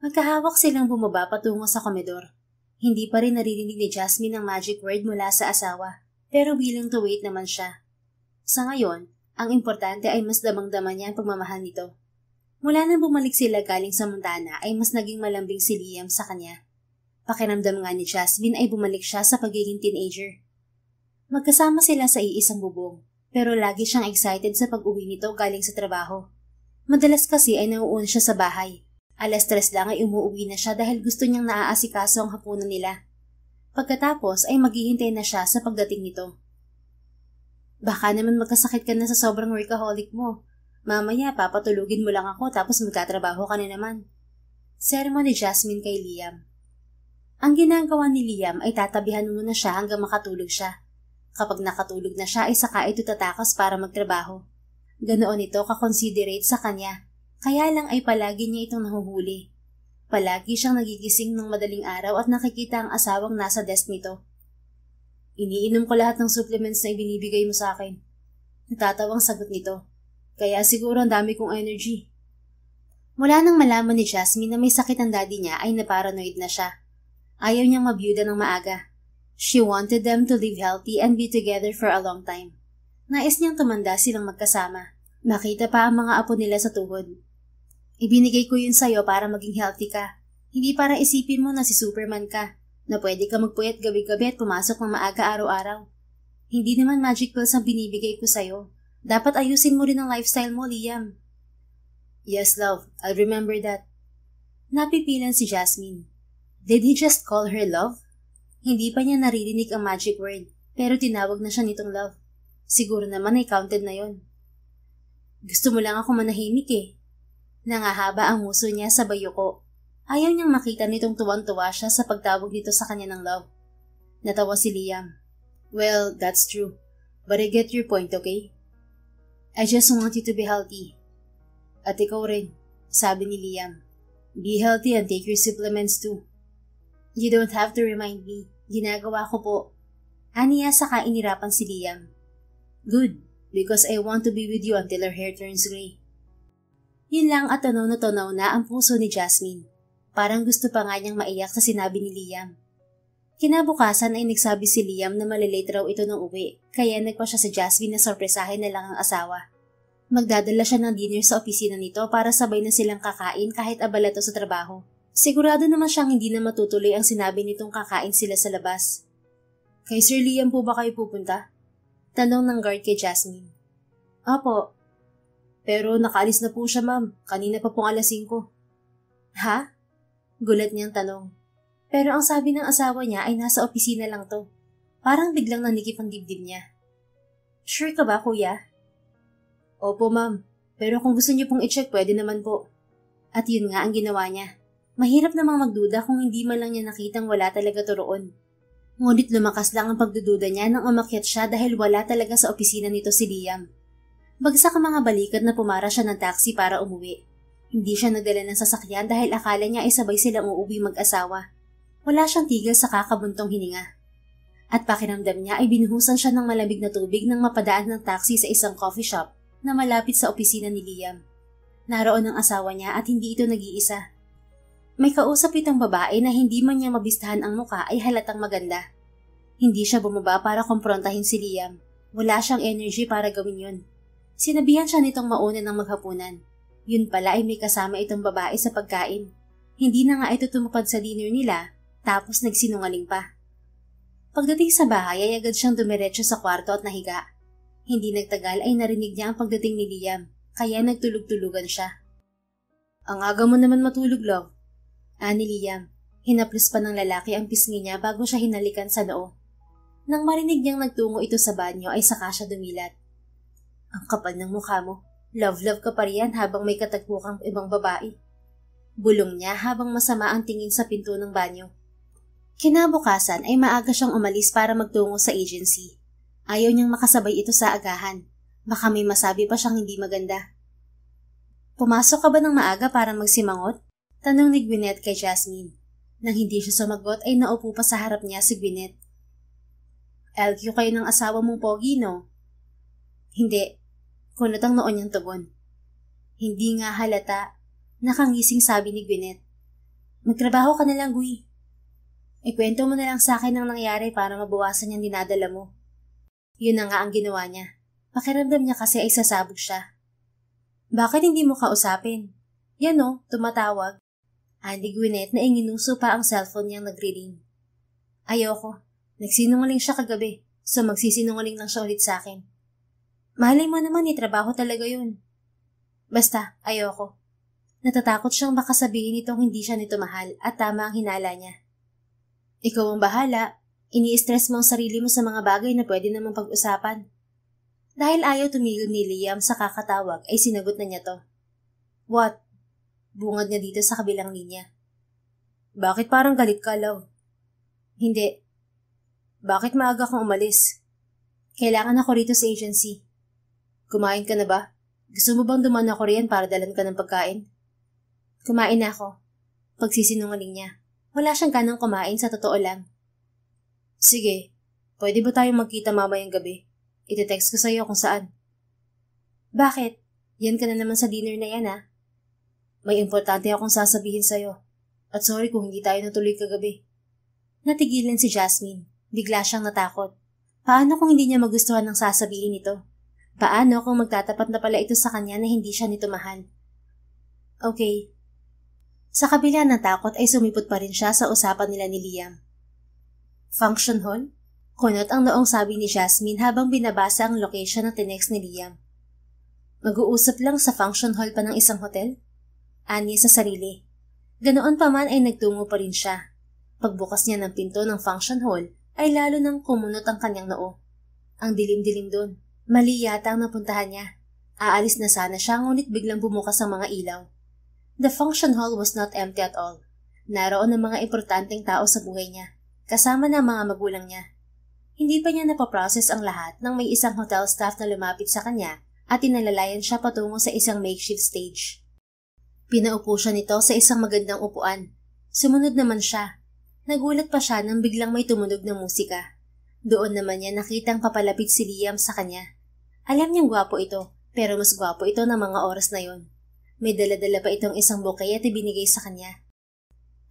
Magkahawak silang bumaba patungo sa komedor. Hindi pa rin naririnig ni Jasmine ang magic word mula sa asawa pero willing to wait naman siya. Sa ngayon, ang importante ay mas damang-dama niya ang pagmamahal nito. Mula nang bumalik sila galing sa Montana ay mas naging malambing si Liam sa kanya. Pakiramdam nga ni Jasmine ay bumalik siya sa pagiging teenager. Magkasama sila sa iisang bubong, pero lagi siyang excited sa pag-uwi nito galing sa trabaho. Madalas kasi ay nauun siya sa bahay. Alas tres lang ay umuwi na siya dahil gusto niyang naaasikaso ang hapunan nila. Pagkatapos ay maghihintay na siya sa pagdating nito. Baka naman magkasakit ka na sa sobrang workaholic mo. Mamaya papatulugin mo lang ako tapos magtatrabaho ka na naman. Ceremony Jasmine kay Liam. Ang ginagawa ni Liam ay tatabihan muna siya hanggang makatulog siya. Kapag nakatulog na siya ay saka ito tatakas para magtrabaho. Ganoon ito kakonsiderate sa kanya, kaya lang ay palagi niya itong nahuhuli. Palagi siyang nagigising ng madaling araw at nakikita ang asawang nasa desk nito. Iniinom ko lahat ng supplements na ibinibigay mo sa akin. Natatawang sagot nito. Kaya siguro ang dami kong energy. Mula nang malaman ni Jasmine na may sakit ang daddy niya ay naparanoid na siya. Ayaw niyang mabiyuda ng maaga. She wanted them to live healthy and be together for a long time. Nais niyang tumanda silang magkasama. Makita pa ang mga apo nila sa tuhod. Ibinigay ko yun sa'yo para maging healthy ka. Hindi para isipin mo na si Superman ka, na pwede ka magpuyat gabi-gabi at pumasok ng maaga araw-araw. Hindi naman magic pills ang binibigay ko sa'yo. Dapat ayusin mo rin ang lifestyle mo, Liam. Yes, love. I'll remember that. Napipilan si Jasmine. Did he just call her love? Hindi pa niya naririnig ang magic word, pero tinawag na siya nitong love. Siguro naman ay counted na yon. Gusto mo lang ako manahimik eh, Nangahaba ang muso niya sa bayuko. Ayaw niyang makita nitong tuwang-tuwa siya sa pagtawag nito sa kanya ng love. Natawa si Liam. Well, that's true. But I get your point, okay? I just want you to be healthy. At ikaw rin, sabi ni Liam. Be healthy and take your supplements too. You don't have to remind me. Ginagawa ko po. Aniya sa kainirapan si Liam. Good, because I want to be with you until her hair turns gray. Yun lang at tanaw na tanaw na ang puso ni Jasmine. Parang gusto pa nga niyang maiyak sa sinabi ni Liam. Kinabukasan ay nagsabi si Liam na malilate raw ito ng uwi, kaya nagpa siya sa Jasmine na sorpresahin na lang ang asawa. Magdadala siya ng dinner sa opisina nito para sabay na silang kakain kahit abala to sa trabaho. Sigurado naman siyang hindi na matutuloy ang sinabi nitong kakain sila sa labas. Kay Sir Liam po ba kayo pupunta? Tanong ng guard kay Jasmine. Opo, pero nakaalis na po siya, ma'am. Kanina pa pong alas 5. Ha? Gulat niyang tanong. Pero ang sabi ng asawa niya ay nasa opisina lang to. Parang biglang nanikip ang dibdib niya. Sure ka ba, kuya? Opo, ma'am. Pero kung gusto niyo pong i-check, pwede naman po. At yun nga ang ginawa niya. Mahirap namang magduda kung hindi man lang niya nakitang wala talaga to roon. Ngunit lumakas lang ang pagdududa niya nang umakyat siya dahil wala talaga sa opisina nito si Liam. Bagsak ang mga balikat na pumara siya ng taxi para umuwi. Hindi siya nagdala ng sasakyan dahil akala niya ay sabay silang uuwi mag-asawa. Wala siyang tigil sa kakabuntong hininga. At pakiramdam niya ay binuhusan siya ng malamig na tubig ng mapadaan ng taxi sa isang coffee shop na malapit sa opisina ni Liam. Naroon ang asawa niya at hindi ito nag-iisa. May kausap itong babae na hindi man niya mabistahan ang muka ay halatang maganda. Hindi siya bumaba para komprontahin si Liam. Wala siyang energy para gawin yun. Sinabihan siya nitong mauna ng maghapunan. Yun pala ay may kasama itong babae sa pagkain. Hindi na nga ito tumupad sa dinner nila, tapos nagsinungaling pa. Pagdating sa bahay ay agad siyang dumiretso sa kwarto at nahiga. Hindi nagtagal ay narinig niya ang pagdating ni Liam, kaya nagtulog-tulugan siya. Ang aga mo naman matulog, love. Ani Liam, hinaplos pa ng lalaki ang pisngi niya bago siya hinalikan sa noo. Nang marinig niyang nagtungo ito sa banyo ay saka siya dumilat. Ang kapal ng mukha mo. Love-love ka pa riyan habang may katagpo kang ibang babae. Bulong niya habang masama ang tingin sa pinto ng banyo. Kinabukasan ay maaga siyang umalis para magtungo sa agency. Ayaw niyang makasabay ito sa agahan. Baka may masabi pa siyang hindi maganda. Pumasok ka ba ng maaga para magsimangot? Tanong ni Gwyneth kay Jasmine. Nang hindi siya sumagot ay naupo pa sa harap niya si Gwyneth. LQ kayo ng asawa mong pogi, no? Hindi. Kunot ang noon niyang tugon. Hindi nga halata, nakangising sabi ni Gwyneth. Magtrabaho ka na lang, Gwi. Ikwento mo na lang sa akin ang nangyari para mabawasan yung dinadala mo. Yun na nga ang ginawa niya. Pakiramdam niya kasi ay sasabog siya. Bakit hindi mo kausapin? Yan o, tumatawag. Andy Gwyneth na inginuso pa ang cellphone niyang nagre-ring. Ayoko. Nagsinungaling siya kagabi, so magsisinungaling lang siya ulit sa akin. Malay mo naman, eh, trabaho talaga yun. Basta, ayoko. Natatakot siyang baka sabihin itong hindi siya nito mahal at tama ang hinala niya. Ikaw ang bahala. Ini-stress mo ang sarili mo sa mga bagay na pwede namang pag-usapan. Dahil ayaw tumigil ni Liam sa kakatawag ay sinagot na niya to. What? Bungad niya dito sa kabilang linya. Bakit parang galit ka, Love? Hindi. Bakit maaga kang umalis? Kailangan ako rito sa agency. Kumain ka na ba? Gusto mo bang dumaan ako riyan para dalan ka ng pagkain? Kumain na ako. Pagsisinungaling niya. Wala siyang ganang kumain sa totoo lang. Sige, pwede ba tayong magkita mamayang gabi? Ite-text ko sa'yo kung saan. Bakit? Yan ka na naman sa dinner na yan ah. May importante akong sasabihin sa'yo. At sorry kung hindi tayo natuloy kagabi. Natigilan si Jasmine. Bigla siyang natakot. Paano kung hindi niya magustuhan ang sasabihin nito? Paano kung magtatapat na pala ito sa kanya na hindi siya nito mahal? Okay. Sa kabila ng takot ay sumipot pa rin siya sa usapan nila ni Liam. Function hall? Kunot ang noong sabi ni Jasmine habang binabasa ang location ng tinext ni Liam. Mag-uusap lang sa function hall pa ng isang hotel? Ani sa sarili. Ganoon pa man ay nagtungo pa rin siya. Pagbukas niya ng pinto ng function hall ay lalo nang kumunot ang kanyang noo. Ang dilim-dilim doon. Mali yata ang napuntahan niya. Aalis na sana siya ngunit biglang bumukas ang mga ilaw. The function hall was not empty at all. Naroon ang mga importanteng tao sa buhay niya, kasama na ang mga magulang niya. Hindi pa niya napaprocess ang lahat nang may isang hotel staff na lumapit sa kanya at inalalayan siya patungo sa isang makeshift stage. Pinaupo siya nito sa isang magandang upuan. Sumunod naman siya. Nagulat pa siya nang biglang may tumunog na musika. Doon naman niya nakitang papalapit si Liam sa kanya. Alam niyang gwapo ito, pero mas gwapo ito ng mga oras na yon. May dala-dala pa itong isang bouquet at ibinigay sa kanya.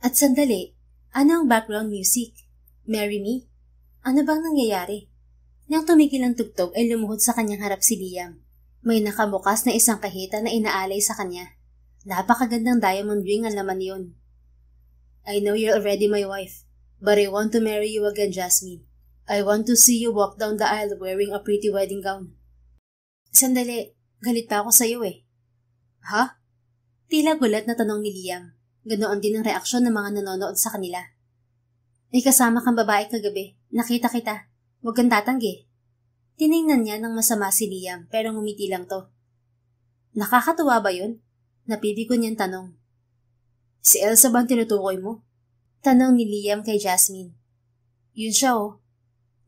At sandali, ano ang background music? Marry me? Ano bang nangyayari? Nang tumigil ang tugtog ay lumuhod sa kanyang harap si Liam. May nakamukas na isang kahita na inaalay sa kanya. Napakagandang diamond ring ang laman yon. I know you're already my wife, but I want to marry you again, Jasmine. I want to see you walk down the aisle wearing a pretty wedding gown. Sandali, galit pa ako sa iyo eh. Ha? Tila gulat na tanong ni Liam. Ganoon din ang reaksyon ng mga nanonood sa kanila. May kasama kang babae kagabi. Nakita kita. Huwag kang tatanggi. Tiningnan niya ng masama si Liam pero ngumiti lang to. Nakakatuwa ba yun? Napili ko niyang tanong. Si Elsa ba ang tinutukoy mo? Tanong ni Liam kay Jasmine. Yun siya oh.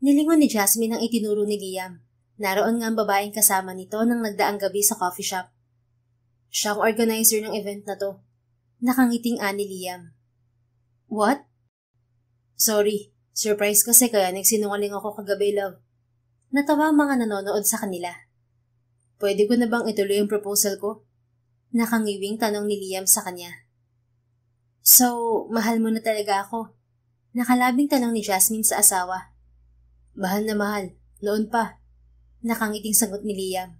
Nilingon ni Jasmine ang itinuro ni Liam. Naroon nga ang babaeng kasama nito nang nagdaang gabi sa coffee shop. Siya ang organizer ng event na to. Nakangiting ani Liam. What? Sorry, surprise kasi kaya nagsinungaling ako kagabi, love. Natawa ang mga nanonood sa kanila. Pwede ko na bang ituloy ang proposal ko? Nakangiwing tanong ni Liam sa kanya. So, mahal mo na talaga ako? Nakalabing tanong ni Jasmine sa asawa. Mahal na mahal, noon pa. Nakangiting sagot ni Liam.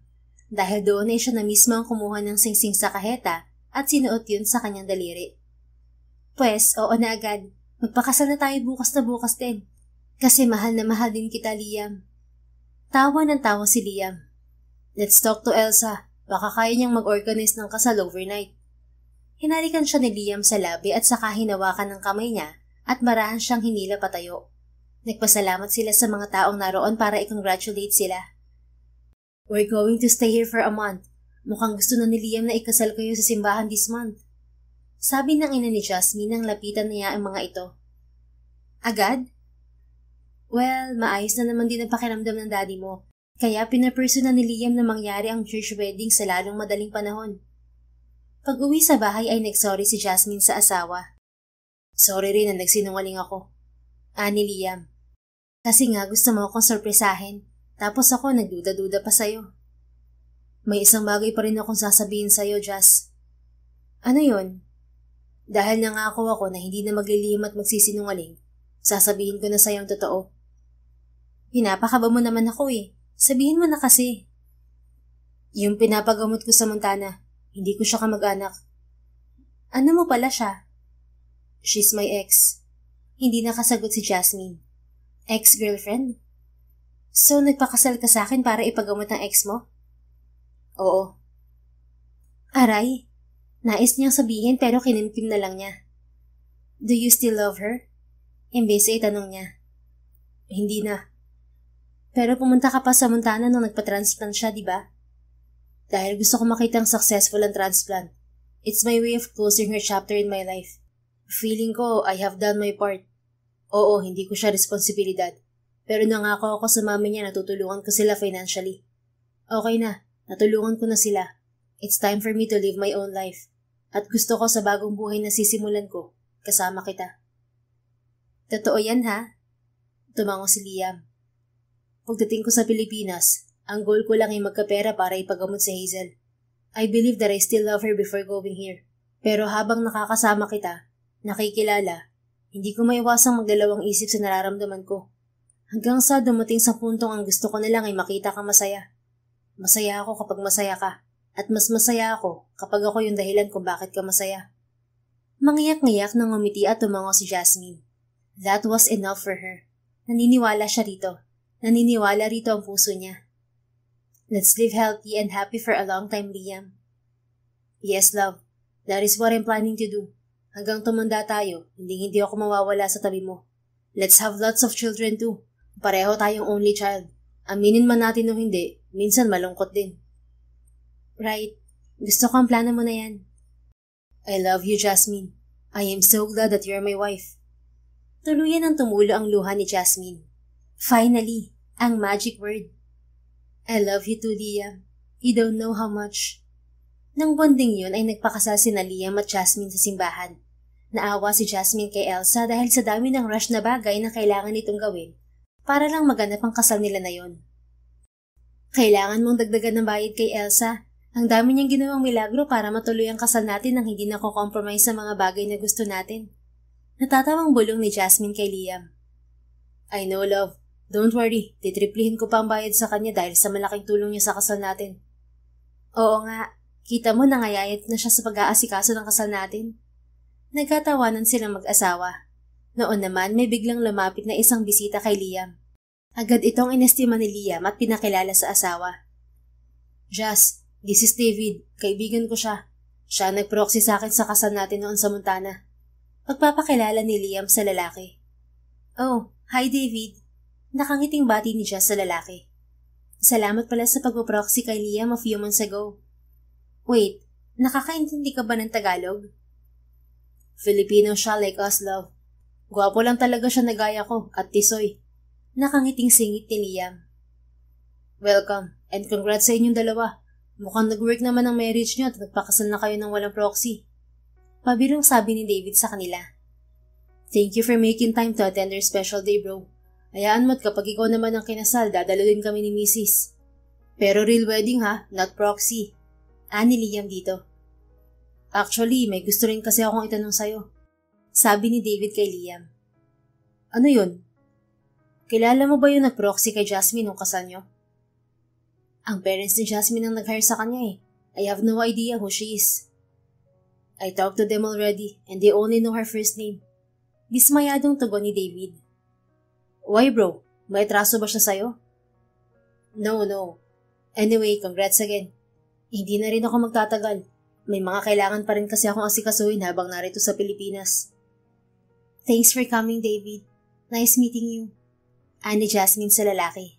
Dahil doon ay siya na mismo ang kumuha ng singsing sa kaheta at sinuot yun sa kanyang daliri. Pwes, oo na agad. Magpakasal na tayo bukas na bukas din. Kasi mahal na mahal din kita, Liam. Tawa ng tawa si Liam. Let's talk to Elsa. Baka kaya niyang mag-organize ng kasal overnight. Hinalikan siya ni Liam sa labi at saka hinawakan ng kamay niya at marahan siyang hinila patayo. Nagpasalamat sila sa mga taong naroon para i-congratulate sila. We're going to stay here for a month. Mukhang gusto na ni Liam na ikasal kayo sa simbahan this month. Sabi ng ina ni Jasmine nang lapitan niya ang mga ito. Agad? Well, maayos na naman din ang pakiramdam ng daddy mo. Kaya pinaperso na ni Liam na mangyari ang church wedding sa lalong madaling panahon. Pag uwi sa bahay ay nagsorry si Jasmine sa asawa. Sorry rin na nagsinungaling ako. Ani ah, Liam. Kasi nga gusto mo akong sorpresahin, tapos ako nagduda-duda pa sa'yo. May isang bagay pa rin akong sasabihin sa'yo, Jazz. Ano yon? Dahil nangako ako na hindi na maglilihim at magsisinungaling, sasabihin ko na sa'yo ang totoo. Pinapakaba mo naman ako eh. Sabihin mo na kasi. Yung pinapagamot ko sa Montana, hindi ko siya kamag-anak. Ano mo pala siya? She's my ex. Hindi nakasagot si Jasmine. Ex-girlfriend? So, nagpakasal ka sa akin para ipagamot ang ex mo? Oo. Aray, nais niyang sabihin pero kinimkim na lang niya. Do you still love her? Imbes ay tanong niya. Hindi na. Pero pumunta ka pa sa Montana nung nagpa-transplant siya, di ba? Dahil gusto ko makita ang successful ang transplant. It's my way of closing her chapter in my life. Feeling ko, I have done my part. Oo, hindi ko siya responsibilidad. Pero nangako ako sa mami niya na tutulungan ko sila financially. Okay na, natulungan ko na sila. It's time for me to live my own life. At gusto ko sa bagong buhay na sisimulan ko, kasama kita. Totoo yan ha? Tumango si Liam. Pagdating ko sa Pilipinas, ang goal ko lang ay magkapera para ipagamot si Hazel. I believe that I still love her before going here. Pero habang nakakasama kita, nakikilala, hindi ko maiwasang magdalawang isip sa nararamdaman ko. Hanggang sa dumating sa puntong ang gusto ko na lang ay makita ka masaya. Masaya ako kapag masaya ka. At mas masaya ako kapag ako yung dahilan kung bakit ka masaya. Mangiyak-ngiyak nang umiti at tumango si Jasmine. That was enough for her. Naniniwala siya rito. Naniniwala rito ang puso niya. Let's live healthy and happy for a long time, Liam. Yes, love. That is what I'm planning to do. Hanggang tumanda tayo, hindi hindi ako mawawala sa tabi mo. Let's have lots of children too. Pareho tayong only child. Aminin man natin o hindi, minsan malungkot din. Right. Gusto ko ang plano mo na yan. I love you, Jasmine. I am so glad that you're my wife. Tuluyan ang tumulo ang luha ni Jasmine. Finally, ang magic word. I love you too, Liam. You don't know how much. Nang bonding yun ay nagpakasal si na Liam at Jasmine sa simbahan. Naawa si Jasmine kay Elsa dahil sa dami ng rush na bagay na kailangan nitong gawin para lang maganap ang kasal nila na yon. Kailangan mong dagdagan ng bayad kay Elsa. Ang dami niyang ginawang milagro para matuloy ang kasal natin nang hindi nako-compromise sa mga bagay na gusto natin. Natatawang bulong ni Jasmine kay Liam. I know, love. Don't worry, titriplihin ko pa ang bayad sa kanya dahil sa malaking tulong niya sa kasal natin. Oo nga, kita mo nangayayat na siya sa pag-aasikaso ng kasal natin. Nagkatawanan silang mag-asawa. Noon naman may biglang lumapit na isang bisita kay Liam. Agad itong inestima ni Liam at pinakilala sa asawa. Jas, this is David. Kaibigan ko siya. Siya nag-proxy sa akin sa kasal natin noon sa Montana. Pagpapakilala ni Liam sa lalaki. Oh, hi David. Nakangiting bati ni Jas sa lalaki. Salamat pala sa pagpaproxy kay Liam a few months ago. Wait, nakakaintindi ka ba ng Tagalog? Filipino siya like us, love. Gwapo lang talaga siya na gaya ko at tisoy. Nakangiting singit ni Liam. Welcome and congrats sa inyong dalawa. Mukhang nag-work naman ang marriage niyo at nagpakasal na kayo ng walang proxy. Pabirong sabi ni David sa kanila. Thank you for making time to attend our special day, bro. Hayaan mo't kapag ikaw naman ang kinasal, dadaluin kami ni Mrs. Pero real wedding ha, not proxy. Ani ah, Liam dito. Actually, may gusto rin kasi akong itanong sa'yo. Sabi ni David kay Liam. Ano yun? Kilala mo ba yung nag-proxy kay Jasmine nung kasal nyo? Ang parents ni Jasmine ang nag-hire sa kanya eh. I have no idea who she is. I talked to them already and they only know her first name. Dismayadong tugon ni David. Why bro? May atraso ba siya sa'yo? No, no. Anyway, congrats again. Hindi na rin ako magtatagal. May mga kailangan pa rin kasi akong asikasuhin habang narito sa Pilipinas. Thanks for coming, David. Nice meeting you. Ani Jasmine sa lalaki.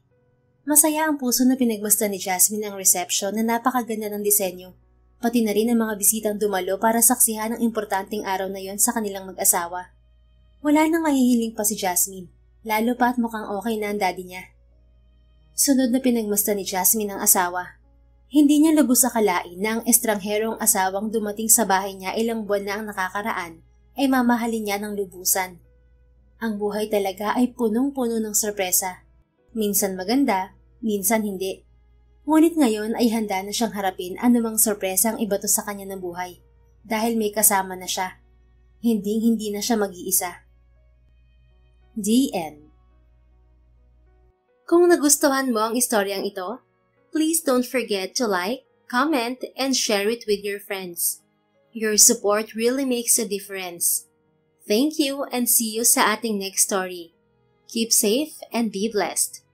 Masaya ang puso na pinagmasdan ni Jasmine ang reception na napakaganda ng disenyo. Pati na rin ang mga bisitang dumalo para saksihan ang importanteng araw na yon sa kanilang mag-asawa. Wala nang mahihiling pa si Jasmine, lalo pa at mukhang okay na ang daddy niya. Sunod na pinagmasdan ni Jasmine ang asawa. Hindi niya lubos akalain na ang estrangherong asawang dumating sa bahay niya ilang buwan na ang nakakaraan ay mamahalin niya ng lubusan. Ang buhay talaga ay punong-puno ng sorpresa. Minsan maganda, minsan hindi. Ngunit ngayon ay handa na siyang harapin anumang sorpresa ang ibato sa kanya ng buhay dahil may kasama na siya. Hinding-hindi na siya mag-iisa. The end. Kung nagustuhan mo ang istoryang ito, Please don't forget to like, comment, and share it with your friends. Your support really makes a difference. Thank you and see you sa ating next story. Keep safe and be blessed.